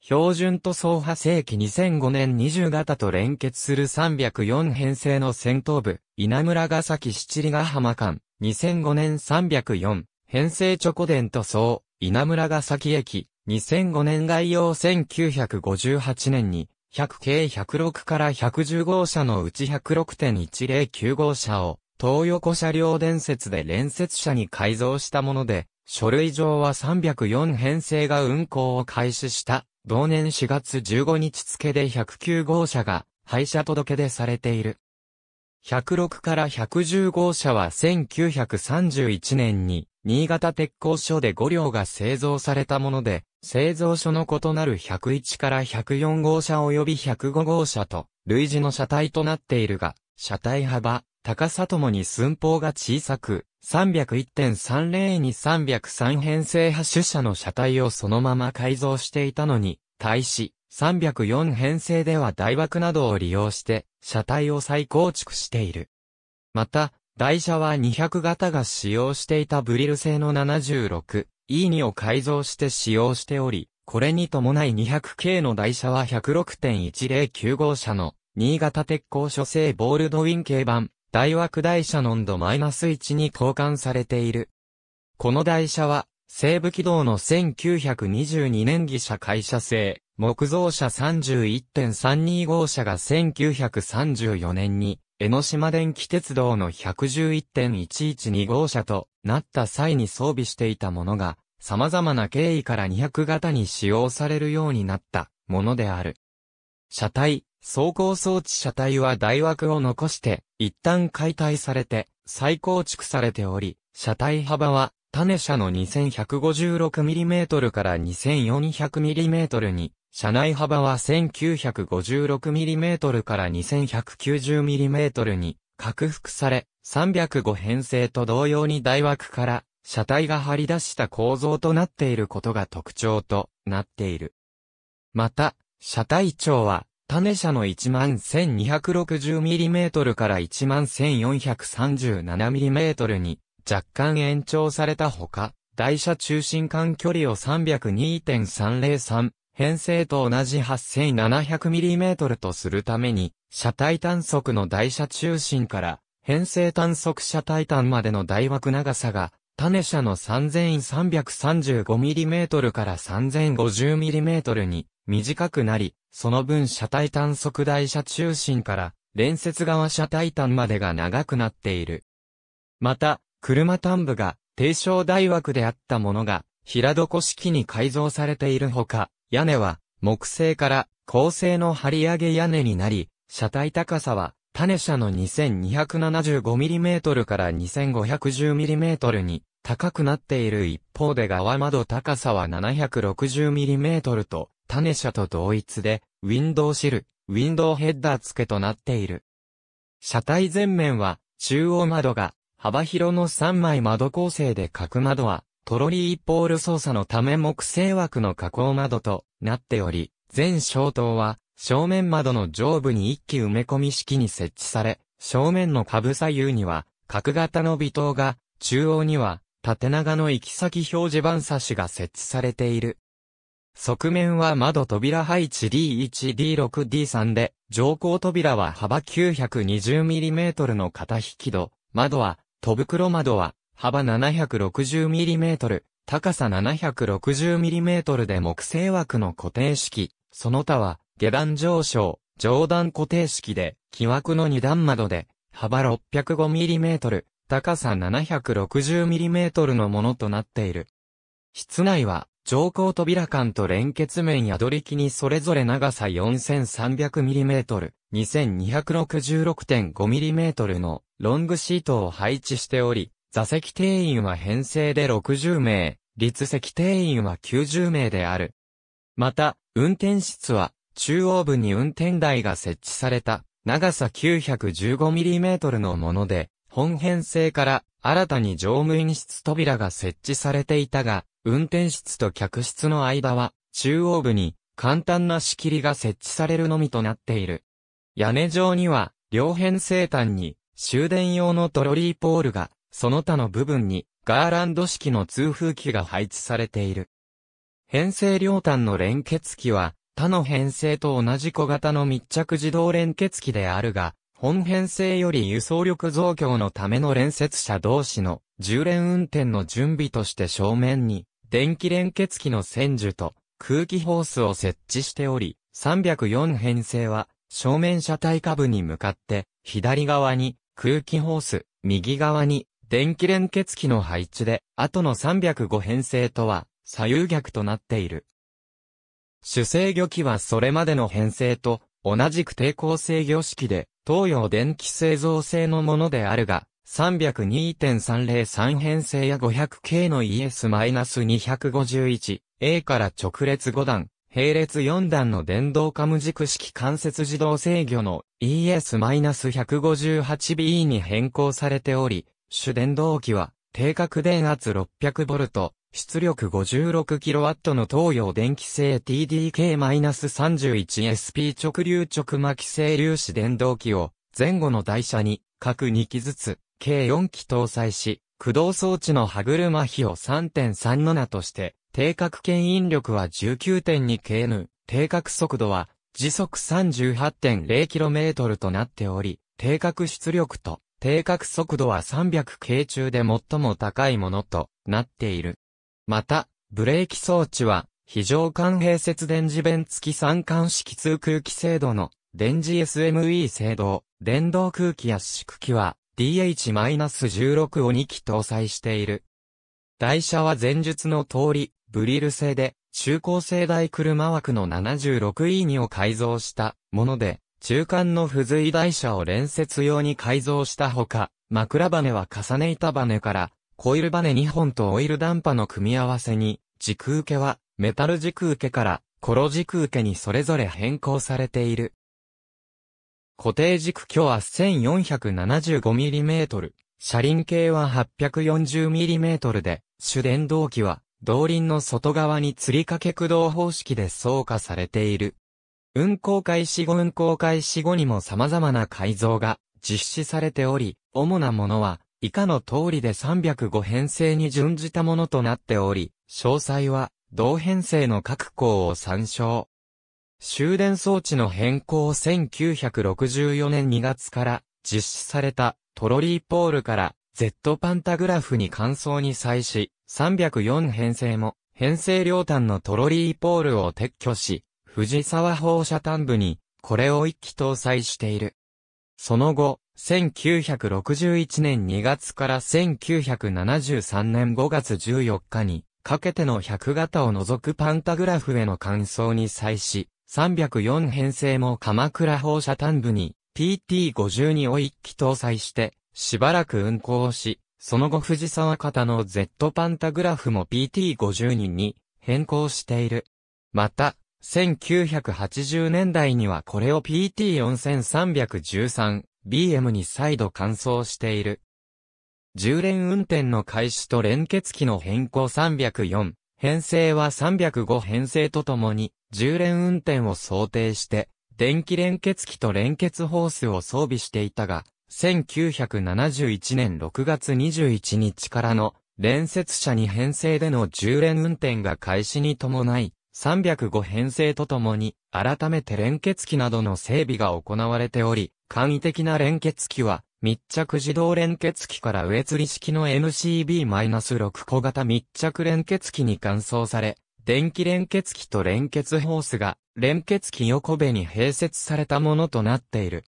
標準塗装派世紀2005年20型と連結する304編成の先頭部、稲村ヶ崎七里ヶ浜間、2005年304、編成チョデ電塗装、稲村ヶ崎駅、2005年概要1958年に、100系106から110号車のうち106.109号車を、東横車両伝説で連接車に改造したもので、書類上は304編成が運行を開始した同年4月15日付で109号車が廃車届でされている。106から110号車は1931年に新潟鉄工所で5両が製造されたもので、製造所の異なる101から104号車及び105号車と類似の車体となっているが、車体幅、高さともに寸法が小さく、301.30に303編成派出車の車体をそのまま改造していたのに、対し、304編成では大枠などを利用して、車体を再構築している。また、台車は200型が使用していたブリル製の 76E2 を改造して使用しており、これに伴い 200K の台車は106.1095車の新潟鉄鋼所製ボールドウィン系版大枠台車の温度 -1 に交換されている。この台車は、西部軌道の1922年技車会社製、木造車31.32号車が1934年に、江ノ島電気鉄道の111.112号車となった際に装備していたものが、様々な経緯から200型に使用されるようになったものである。車体、走行装置車体は大枠を残して、一旦解体されて、再構築されており、車体幅は、種車の 2156mm から 2400mm に、車内幅は 1956mm から 2190mm に、拡幅され、305編成と同様に大枠から、車体が張り出した構造となっていることが特徴となっている。また、車体長は、種車の 11,260mm から 11,437mm に若干延長されたほか、台車中心間距離を302.303編成と同じ 8700mm とするために、車体短足の台車中心から、編成短足車体端までの台枠長さが種車の 3335mm から 3050mm に短くなり、その分車体単速台車中心から連接側車体単までが長くなっている。また、車単部が低床大枠であったものが平床式に改造されているほか、屋根は木製から鋼製の張り上げ屋根になり、車体高さは種車の 2275mm から 2510mm に高くなっている一方で側窓高さは 760mm と、種車と同一で、ウィンドウシル、ウィンドウヘッダー付けとなっている。車体前面は、中央窓が、幅広の3枚窓構成で角窓は、トロリーポール操作のため木製枠の加工窓となっており、全消灯は、正面窓の上部に一気埋め込み式に設置され、正面の株左右には、角型の微灯が、中央には、縦長の行き先表示板差しが設置されている。側面は窓扉配置 D1D6D3 で、乗降扉は幅 920mm の片引き戸、窓は、戸袋窓は、幅 760mm、高さ 760mm で木製枠の固定式、その他は、下段上昇、上段固定式で、木枠の二段窓で、幅 605mm、高さ 760mm のものとなっている。室内は、上高扉間と連結面やリキにそれぞれ長さ 4300mm、2266.5mm のロングシートを配置しており、座席定員は編成で60名、立席定員は90名である。また、運転室は、中央部に運転台が設置された、長さ 915mm のもので、本編成から新たに乗務員室扉が設置されていたが、運転室と客室の間は中央部に簡単な仕切りが設置されるのみとなっている。屋根上には両編成端に終電用のトロリーポールが、その他の部分にガーランド式の通風機が配置されている。編成両端の連結機は他の編成と同じ小型の密着自動連結機であるが、本編成より輸送力増強のための連接車同士の重連運転の準備として正面に電気連結機の千住と空気ホースを設置しており、304編成は正面車体下部に向かって左側に空気ホース、右側に電気連結機の配置で、後の305編成とは左右逆となっている。主制御機はそれまでの編成と同じく抵抗制御式で、東洋電気製造製のものであるが、302.303編成や 500K の ES-251A から直列5段、並列4段の電動カム軸式関節自動制御の ES-158B に変更されており、主電動機は、定格電圧 600V、出力 56kW の東洋電気製 TDK-31SP 直流直巻製粒子電動機を前後の台車に各2機ずつ計4機搭載し、駆動装置の歯車比を3.37として、定格牽引力は 19.2kN、定格速度は時速 38.0km となっており、定格出力と定格速度は300系中で最も高いものとなっている。また、ブレーキ装置は、非常間併設電磁弁付き三間式通空気制度の電磁 SME 制度、電動空気圧縮機は DH-16 を2機搭載している。台車は前述の通り、ブリル製で、中高生大車枠の 76E2 を改造したもので、中間の付随台車を連接用に改造したほか、枕羽は重ね板羽からコイルバネ2本とオイルダンパの組み合わせに、軸受けは、メタル軸受けから、コロ軸受けにそれぞれ変更されている。固定軸距は 1475mm、車輪径は 840mm で、主電動機は、動輪の外側に吊り掛け駆動方式で操加されている。運行開始後運行開始後にも様々な改造が実施されており、主なものは以下の通りで305編成に準じたものとなっており、詳細は同編成の各項を参照。終電装置の変更1964年2月から実施されたトロリーポールから Z パンタグラフに換装に際し、304編成も編成両端のトロリーポールを撤去し、藤沢放射端部にこれを一機搭載している。その後、1961年2月から1973年5月14日に、かけての100型を除くパンタグラフへの感想に際し、304編成も鎌倉放射端部に PT52 を一機搭載して、しばらく運行し、その後藤沢型の Z パンタグラフも PT52 に変更している。また、1980年代にはこれを PT4313、BM に再度換装している。重連運転の開始と連結機の変更304、編成は305編成とともに、重連運転を想定して、電気連結機と連結ホースを装備していたが、1971年6月21日からの連接車に編成での重連運転が開始に伴い、305編成とともに、改めて連結機などの整備が行われており、簡易的な連結機は、密着自動連結機から上釣り式の NCB-6 小型密着連結機に換装され、電気連結機と連結ホースが、連結機横部に併設されたものとなっている。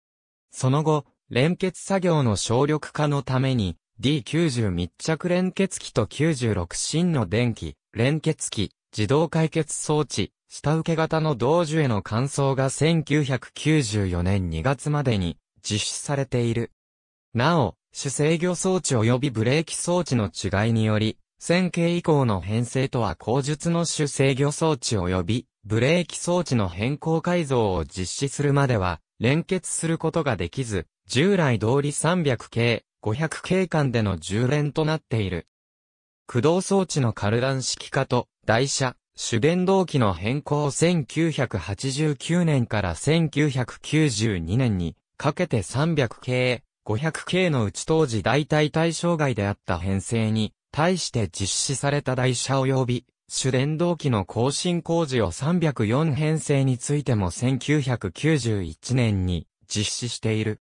その後、連結作業の省力化のために、D90 密着連結機と96芯の電気、連結機、自動解決装置、下請け型の同樹への換装が1994年2月までに実施されている。なお、主制御装置及びブレーキ装置の違いにより、線形以降の編成とは後述の主制御装置及びブレーキ装置の変更改造を実施するまでは連結することができず、従来通り300系、500系間での充電連となっている。駆動装置のカルダン式化と台車、主電動機の変更1989年から1992年にかけて300系、500系のうち当時大体対象外であった編成に対して実施された台車及び主電動機の更新工事を304編成についても1991年に実施している。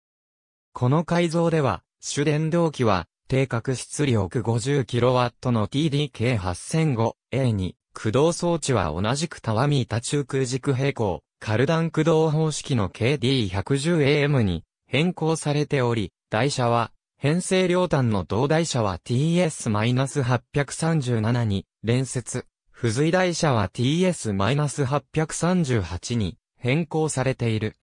この改造では主電動機は定格出力 50kW の TDK8005A に、駆動装置は同じくタワミータ中空軸平行、カルダン駆動方式の KD110AM に変更されており、台車は、編成両端の同台車は TS-837 に連接、付随台車は TS-838 に変更されている。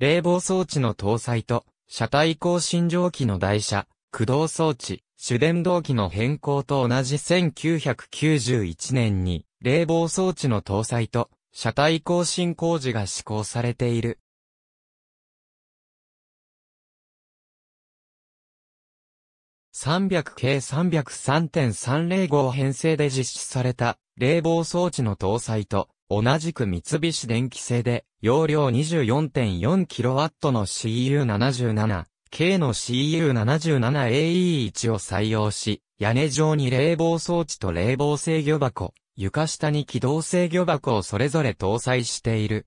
冷房装置の搭載と、車体更新蒸気の台車、駆動装置、主電動機の変更と同じ1991年に冷房装置の搭載と車体更新工事が施行されている。300 k 303.305編成で実施された冷房装置の搭載と同じく三菱電機製で容量 24.4kW の CU77、K の CU77AE1 を採用し、屋根上に冷房装置と冷房制御箱、床下に機動制御箱をそれぞれ搭載している。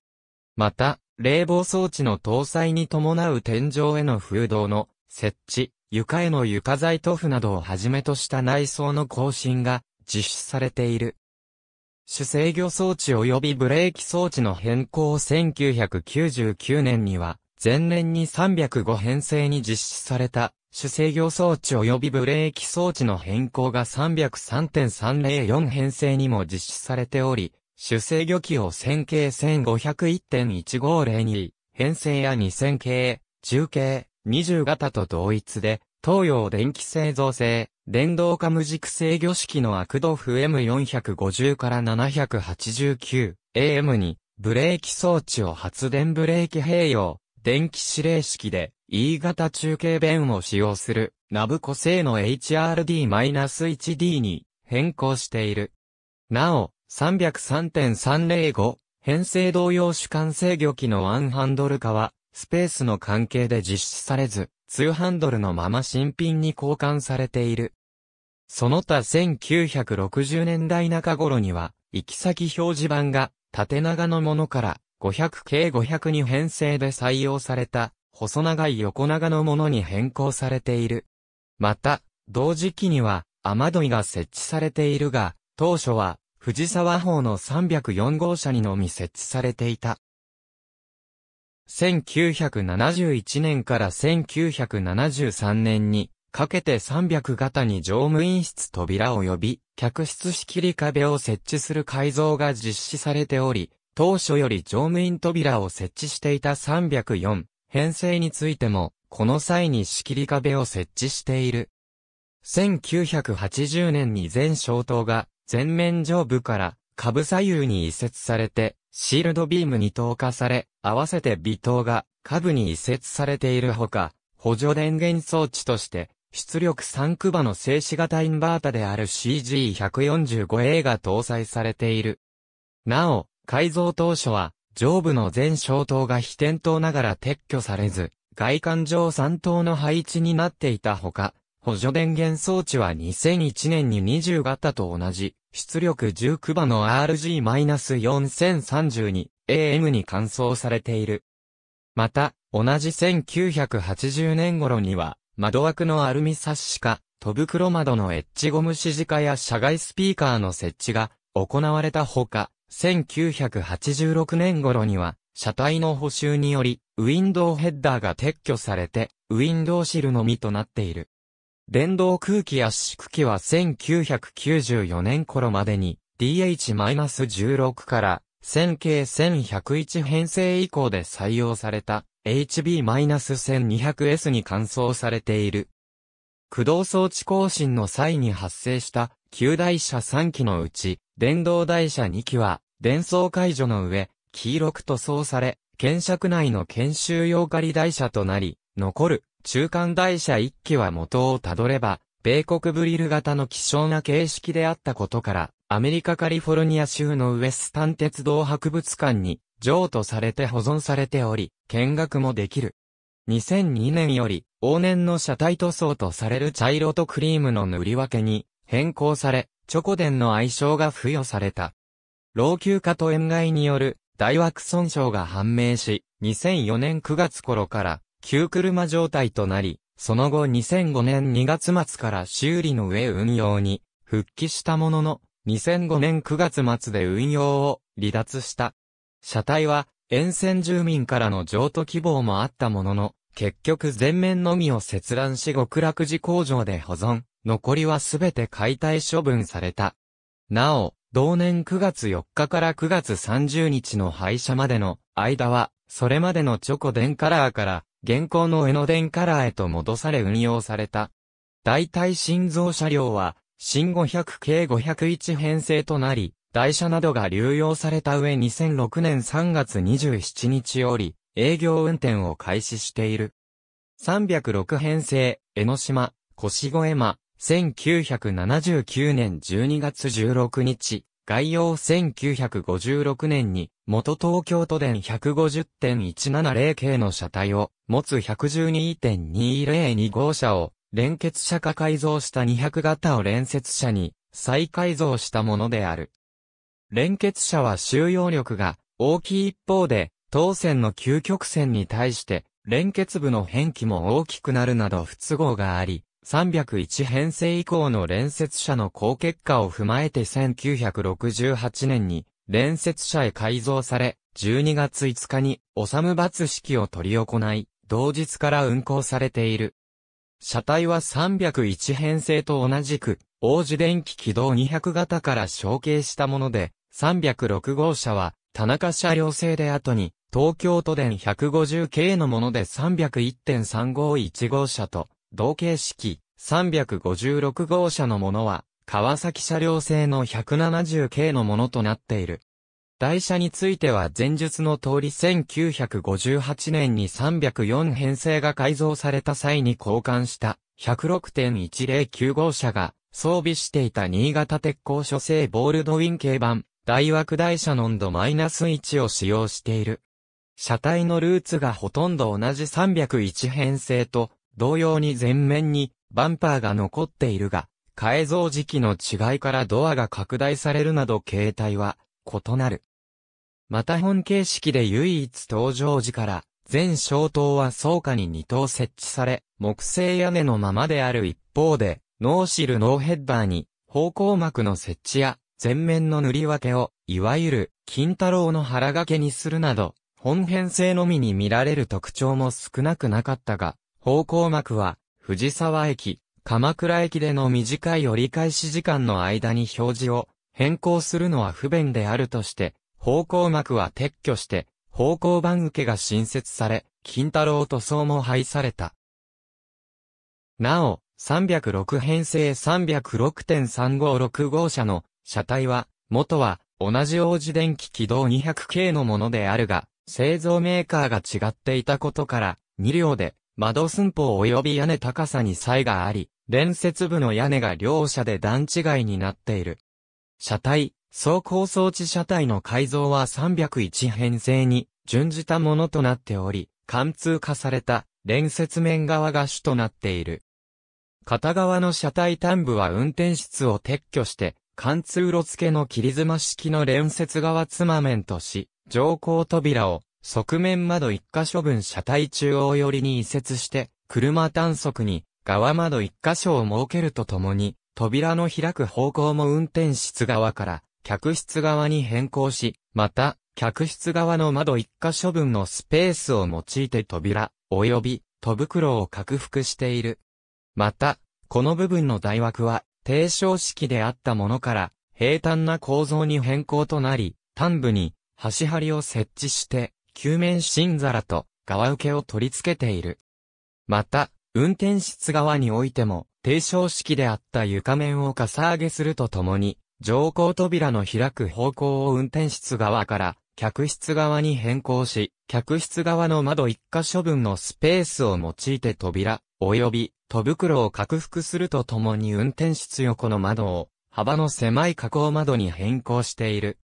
また、冷房装置の搭載に伴う天井への風洞の設置、床への床材塗布などをはじめとした内装の更新が実施されている。主制御装置及びブレーキ装置の変更を1999年には前年に305編成に実施された、主制御装置及びブレーキ装置の変更が303.304編成にも実施されており、主制御機を1000系1501.1502、編成や2000系、中系、20型と同一で、東洋電気製造製、電動化無軸制御式のアクドフ m 4 5 0から 789AM に、ブレーキ装置を発電ブレーキ併用、電気指令式で E 型中継弁を使用するナブ個性の HRD-1D に変更している。なお、303.305編成同様主管制御機のワンハンドル化は、スペースの関係で実施されず、2ハンドルのまま新品に交換されている。その他1960年代中頃には、行き先表示板が縦長のものから500系500に編成で採用された、細長い横長のものに変更されている。また、同時期には、雨どいが設置されているが、当初は、藤沢方の304号車にのみ設置されていた。1971年から1973年に、かけて300型に乗務員室扉及び、客室仕切り壁を設置する改造が実施されており、当初より乗務員扉を設置していた304編成についても、この際に仕切り壁を設置している。1980年に全消灯が全面上部から下部左右に移設されて、シールドビームに投下され、合わせて微灯が下部に移設されているほか、補助電源装置として、出力3区場の静止型インバータである CG145A が搭載されている。なお、改造当初は、上部の全小灯が非点灯ながら撤去されず、外観上3灯の配置になっていたほか、補助電源装置は2001年に20型と同じ、出力19馬の RG-4032AM に換装されている。また、同じ1980年頃には、窓枠のアルミサッシ化、戸袋窓のエッジゴム指示化や社外スピーカーの設置が行われたほか、1986年頃には、車体の補修により、ウィンドウヘッダーが撤去されて、ウィンドウシルのみとなっている。電動空気圧縮機は1994年頃までに DH-16 から1000系1101編成以降で採用された HB-1200S に換装されている。駆動装置更新の際に発生した旧台車3機のうち電動台車2機は、電装解除の上、黄色く塗装され、検釈内の研修用仮台車となり、残る中間台車1機は元をたどれば、米国ブリル型の希少な形式であったことから、アメリカカリフォルニア州のウエスタン鉄道博物館に譲渡されて保存されており、見学もできる。2002年より、往年の車体塗装とされる茶色とクリームの塗り分けに変更され、チョコデンの愛称が付与された。老朽化と塩害による大枠損傷が判明し、2004年9月頃から旧車状態となり、その後2005年2月末から修理の上運用に復帰したものの、2005年9月末で運用を離脱した。車体は沿線住民からの譲渡希望もあったものの、結局前面のみを切断し極楽寺工場で保存残りはすべて解体処分された。なお、同年9月4日から9月30日の廃車までの間は、それまでのチョコデンカラーから現行のエノデンカラーへと戻され運用された。代替新造車両は、新500系501編成となり、台車などが流用された上2006年3月27日より営業運転を開始している。306編成、江ノ島、腰越間、1979年12月16日、概要1956年に、元東京都電150.170系の車体を持つ112.202号車を連結車化改造した200型を連接車に再改造したものである。連結車は収容力が大きい一方で、当線の究極線に対して連結部の変気も大きくなるなど不都合があり、301編成以降の連接車の高結果を踏まえて1968年に連接車へ改造され、12月5日に、オサム罰式を取り行い、同日から運行されている。車体は301編成と同じく、王子電気軌道200型から承継したもので、306号車は、田中車両製で後に、東京都電150系のもので301.351号車と、同型式356号車のものは、川崎車両製の 170K のものとなっている。台車については前述の通り1958年に304編成が改造された際に交換した106.109号車が装備していた新潟鉄鋼所製ボールドウィン系版大枠台車の温度マイナス1を使用している。車体のルーツがほとんど同じ301編成と同様に前面にバンパーが残っているが、改造時期の違いからドアが拡大されるなど形態は異なる。また本形式で唯一登場時から、全消灯は倉下に2等設置され、木製屋根のままである一方で、ノーシルノーヘッダーに、方向膜の設置や、全面の塗り分けを、いわゆる、金太郎の腹掛けにするなど、本編成のみに見られる特徴も少なくなかったが、方向幕は、藤沢駅、鎌倉駅での短い折り返し時間の間に表示を変更するのは不便であるとして、方向幕は撤去して、方向番受けが新設され、金太郎塗装も配された。なお、306編成306.356号車の車体は、元は同じ王子電気軌道200系のものであるが、製造メーカーが違っていたことから、2両で窓寸法及び屋根高さに差異があり、連接部の屋根が両者で段違いになっている。車体、走行装置車体の改造は301編成に準じたものとなっており、貫通化された連接面側が主となっている。片側の車体端部は運転室を撤去して、貫通路付けの切り妻式の連接側妻面とし、乗降扉を側面窓一箇所分車体中央寄りに移設して、車単速に側窓一箇所を設けるとともに、扉の開く方向も運転室側から客室側に変更し、また、客室側の窓一箇所分のスペースを用いて扉、及び戸袋を拡幅している。また、この部分の台枠は、低床式であったものから、平坦な構造に変更となり、端部に、端張りを設置して、球面芯皿と側受けを取り付けている。また、運転室側においても、低照式であった床面をかさ上げするとともに、乗降扉の開く方向を運転室側から客室側に変更し、客室側の窓1箇所分のスペースを用いて扉、及び戸袋を拡幅するとともに運転室横の窓を幅の狭い加工窓に変更している。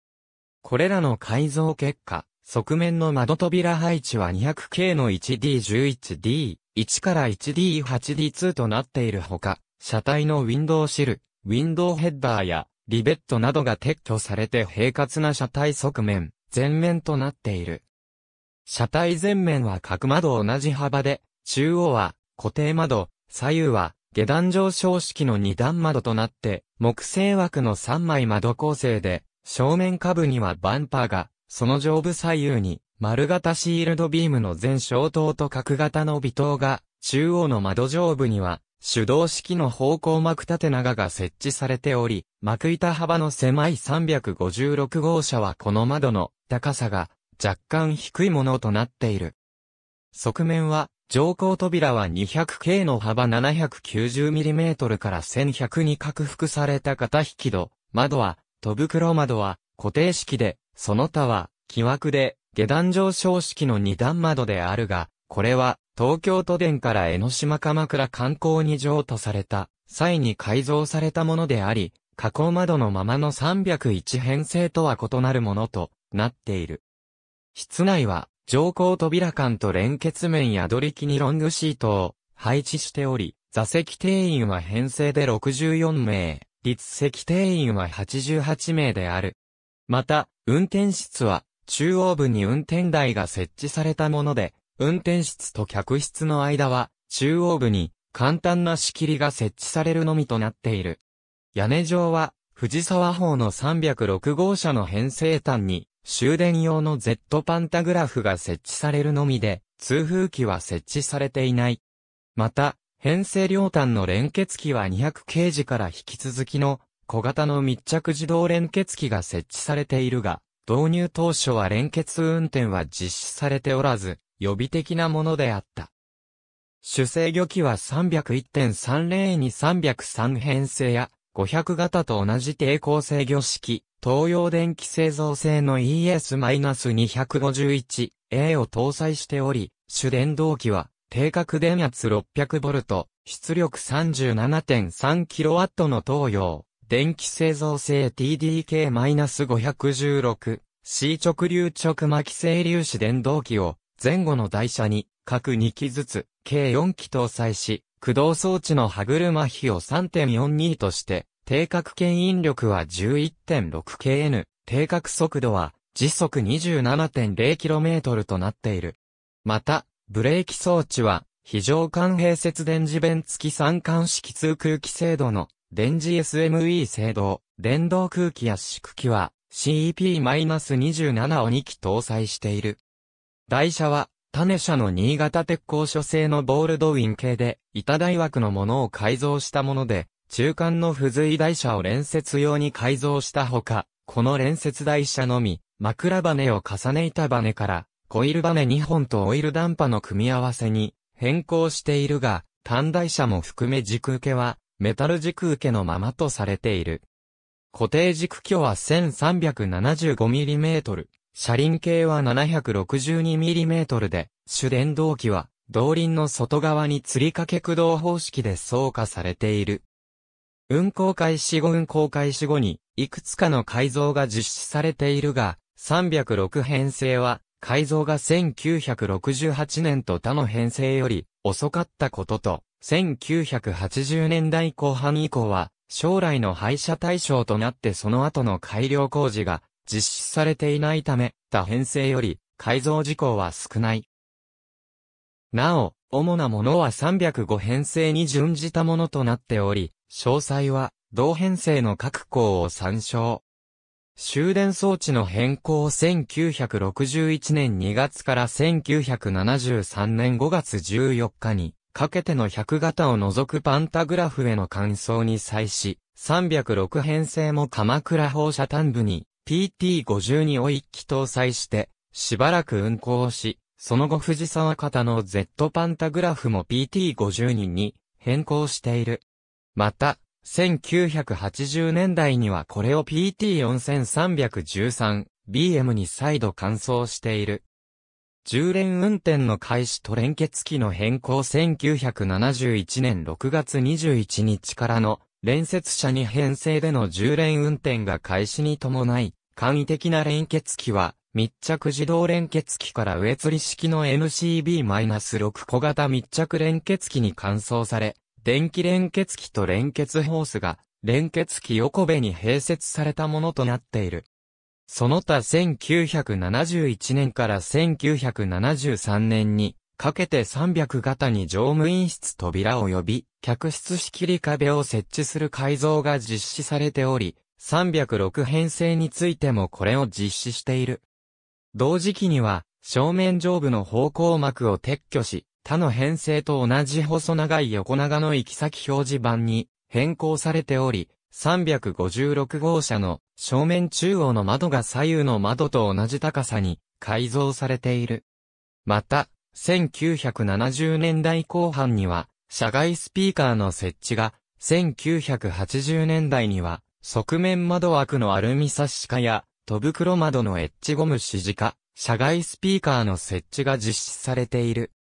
これらの改造結果、側面の窓扉配置は 200K の 1D11D、1から 1D8D2 となっているほか、車体のウィンドウシル、ウィンドウヘッダーやリベットなどが撤去されて平滑な車体側面、前面となっている。車体前面は角窓同じ幅で、中央は固定窓、左右は下段上昇式の2段窓となって、木製枠の3枚窓構成で、正面下部にはバンパーが、その上部左右に、丸型シールドビームの全小灯と角型の微灯が、中央の窓上部には、手動式の方向幕縦長が設置されており、幕板幅の狭い356号車はこの窓の高さが若干低いものとなっている。側面は、上高扉は 200K の幅 790mm から1100に拡幅された型引き戸、窓は、戸袋窓は固定式でその他は、木枠で、下段上昇式の二段窓であるが、これは、東京都電から江ノ島鎌倉観光に譲渡された、際に改造されたものであり、加工窓のままの301編成とは異なるものとなっている。室内は、上降扉間と連結面やリキにロングシートを配置しており、座席定員は編成で64名、立席定員は88名である。また、運転室は、中央部に運転台が設置されたもので、運転室と客室の間は、中央部に簡単な仕切りが設置されるのみとなっている。屋根上は、藤沢方の306号車の編成端に、終電用の Z パンタグラフが設置されるのみで、通風機は設置されていない。また、編成両端の連結機は200ケージから引き続きの小型の密着自動連結機が設置されているが、導入当初は連結運転は実施されておらず、予備的なものであった。主制御機は301.30に303編成や500型と同じ抵抗制御式、東洋電気製造製の ES-251A を搭載しており、主電動機は定格電圧 600V、出力 37.3kW の東洋、電気製造性 TDK-516、C 直流直巻整粒子電動機を前後の台車に各2機ずつ計4機搭載し、駆動装置の歯車比を3.42として、定格牽引力は 11.6kn、定格速度は時速 27.0km となっている。また、ブレーキ装置は非常間閉節電磁弁付き三間式通空気制度の電磁 SME 制動、電動空気圧縮機は CEP-27 を2機搭載している。台車は、種車の新潟鉄工所製のボールドウィン系で、板台枠のものを改造したもので、中間の付随台車を連接用に改造したほか、この連接台車のみ、枕バネを重ね板バネから、コイルバネ2本とオイルダンパの組み合わせに変更しているが、単台車も含め軸受けは、メタル軸受けのままとされている。固定軸距は 1375mm、車輪径は 762mm で、主電動機は、動輪の外側に吊り掛け駆動方式で装加されている。運行開始後運行開始後に、いくつかの改造が実施されているが、306編成は、改造が1968年と他の編成より遅かったことと、1980年代後半以降は、将来の廃車対象となってその後の改良工事が実施されていないため、他編成より改造事項は少ない。なお、主なものは305編成に準じたものとなっており、詳細は同編成の各項を参照。終電装置の変更を1961年2月から1973年5月14日にかけての100型を除くパンタグラフへの感想に際し、306編成も鎌倉放射端部に PT52 を一機搭載して、しばらく運行し、その後藤沢方の Z パンタグラフも PT52 に変更している。また、1980年代にはこれを PT4313BM に再度換装している。10連運転の開始と連結機の変更1971年6月21日からの連接車に編成での10連運転が開始に伴い、簡易的な連結機は、密着自動連結機から上釣り式の NCB-6 小型密着連結機に換装され、電気連結機と連結ホースが、連結機横部に併設されたものとなっている。その他1971年から1973年に、かけて300型に乗務員室扉及び、客室仕切り壁を設置する改造が実施されており、306編成についてもこれを実施している。同時期には、正面上部の方向幕を撤去し、他の編成と同じ細長い横長の行き先表示板に変更されており、356号車の正面中央の窓が左右の窓と同じ高さに改造されている。また、1970年代後半には、社外スピーカーの設置が、1980年代には、側面窓枠のアルミサッシ化や、戸袋窓のエッジゴム指示化、社外スピーカーの設置が実施されている。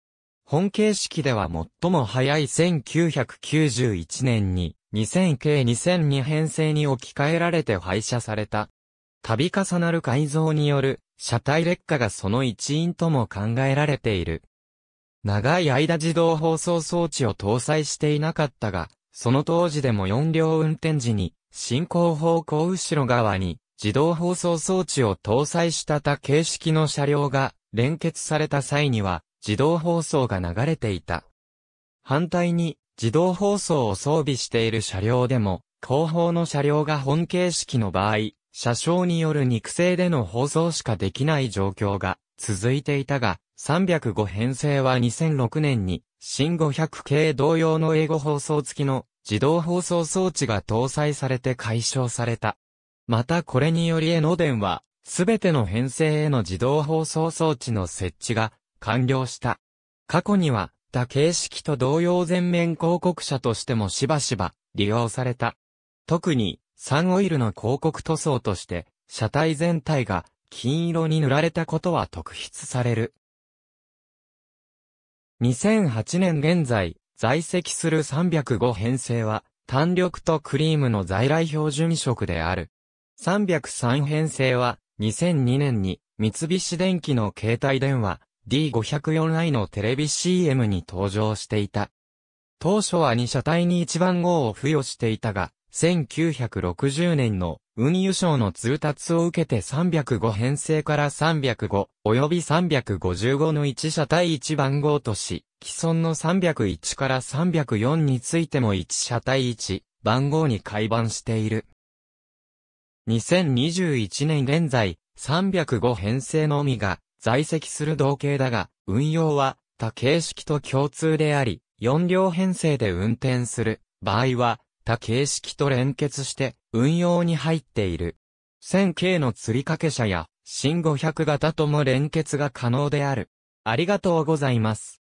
本形式では最も早い1991年に、2000系2002編成に置き換えられて廃車された。度重なる改造による車体劣化がその一因とも考えられている。長い間自動放送装置を搭載していなかったが、その当時でも4両運転時に、進行方向後ろ側に自動放送装置を搭載した他形式の車両が連結された際には自動放送が流れていた。反対に自動放送を装備している車両でも、後方の車両が本形式の場合、車掌による肉声での放送しかできない状況が続いていたが、305編成は2006年に、新500系同様の英語放送付きの自動放送装置が搭載されて解消された。またこれにより江ノ電は、すべての編成への自動放送装置の設置が完了した。過去には、った形式と同様全面広告車としてもしばしば利用された。特に、サンオイルの広告塗装として、車体全体が金色に塗られたことは特筆される。2008年現在、在籍する305編成は、単緑とクリームの在来標準色である。303編成は、2002年に、三菱電機の携帯電話、D504i のテレビ CM に登場していた。当初は2車体に1番号を付与していたが、1960年の運輸省の通達を受けて305編成から305及び355の1車体1番号とし、既存の301から304についても1車体1番号に改版している。2021年現在、305編成のみが在籍する同型だが、運用は他形式と共通であり、4両編成で運転する場合は、他形式と連結して運用に入っている。1000系の釣り掛け車や新500型とも連結が可能である。ありがとうございます。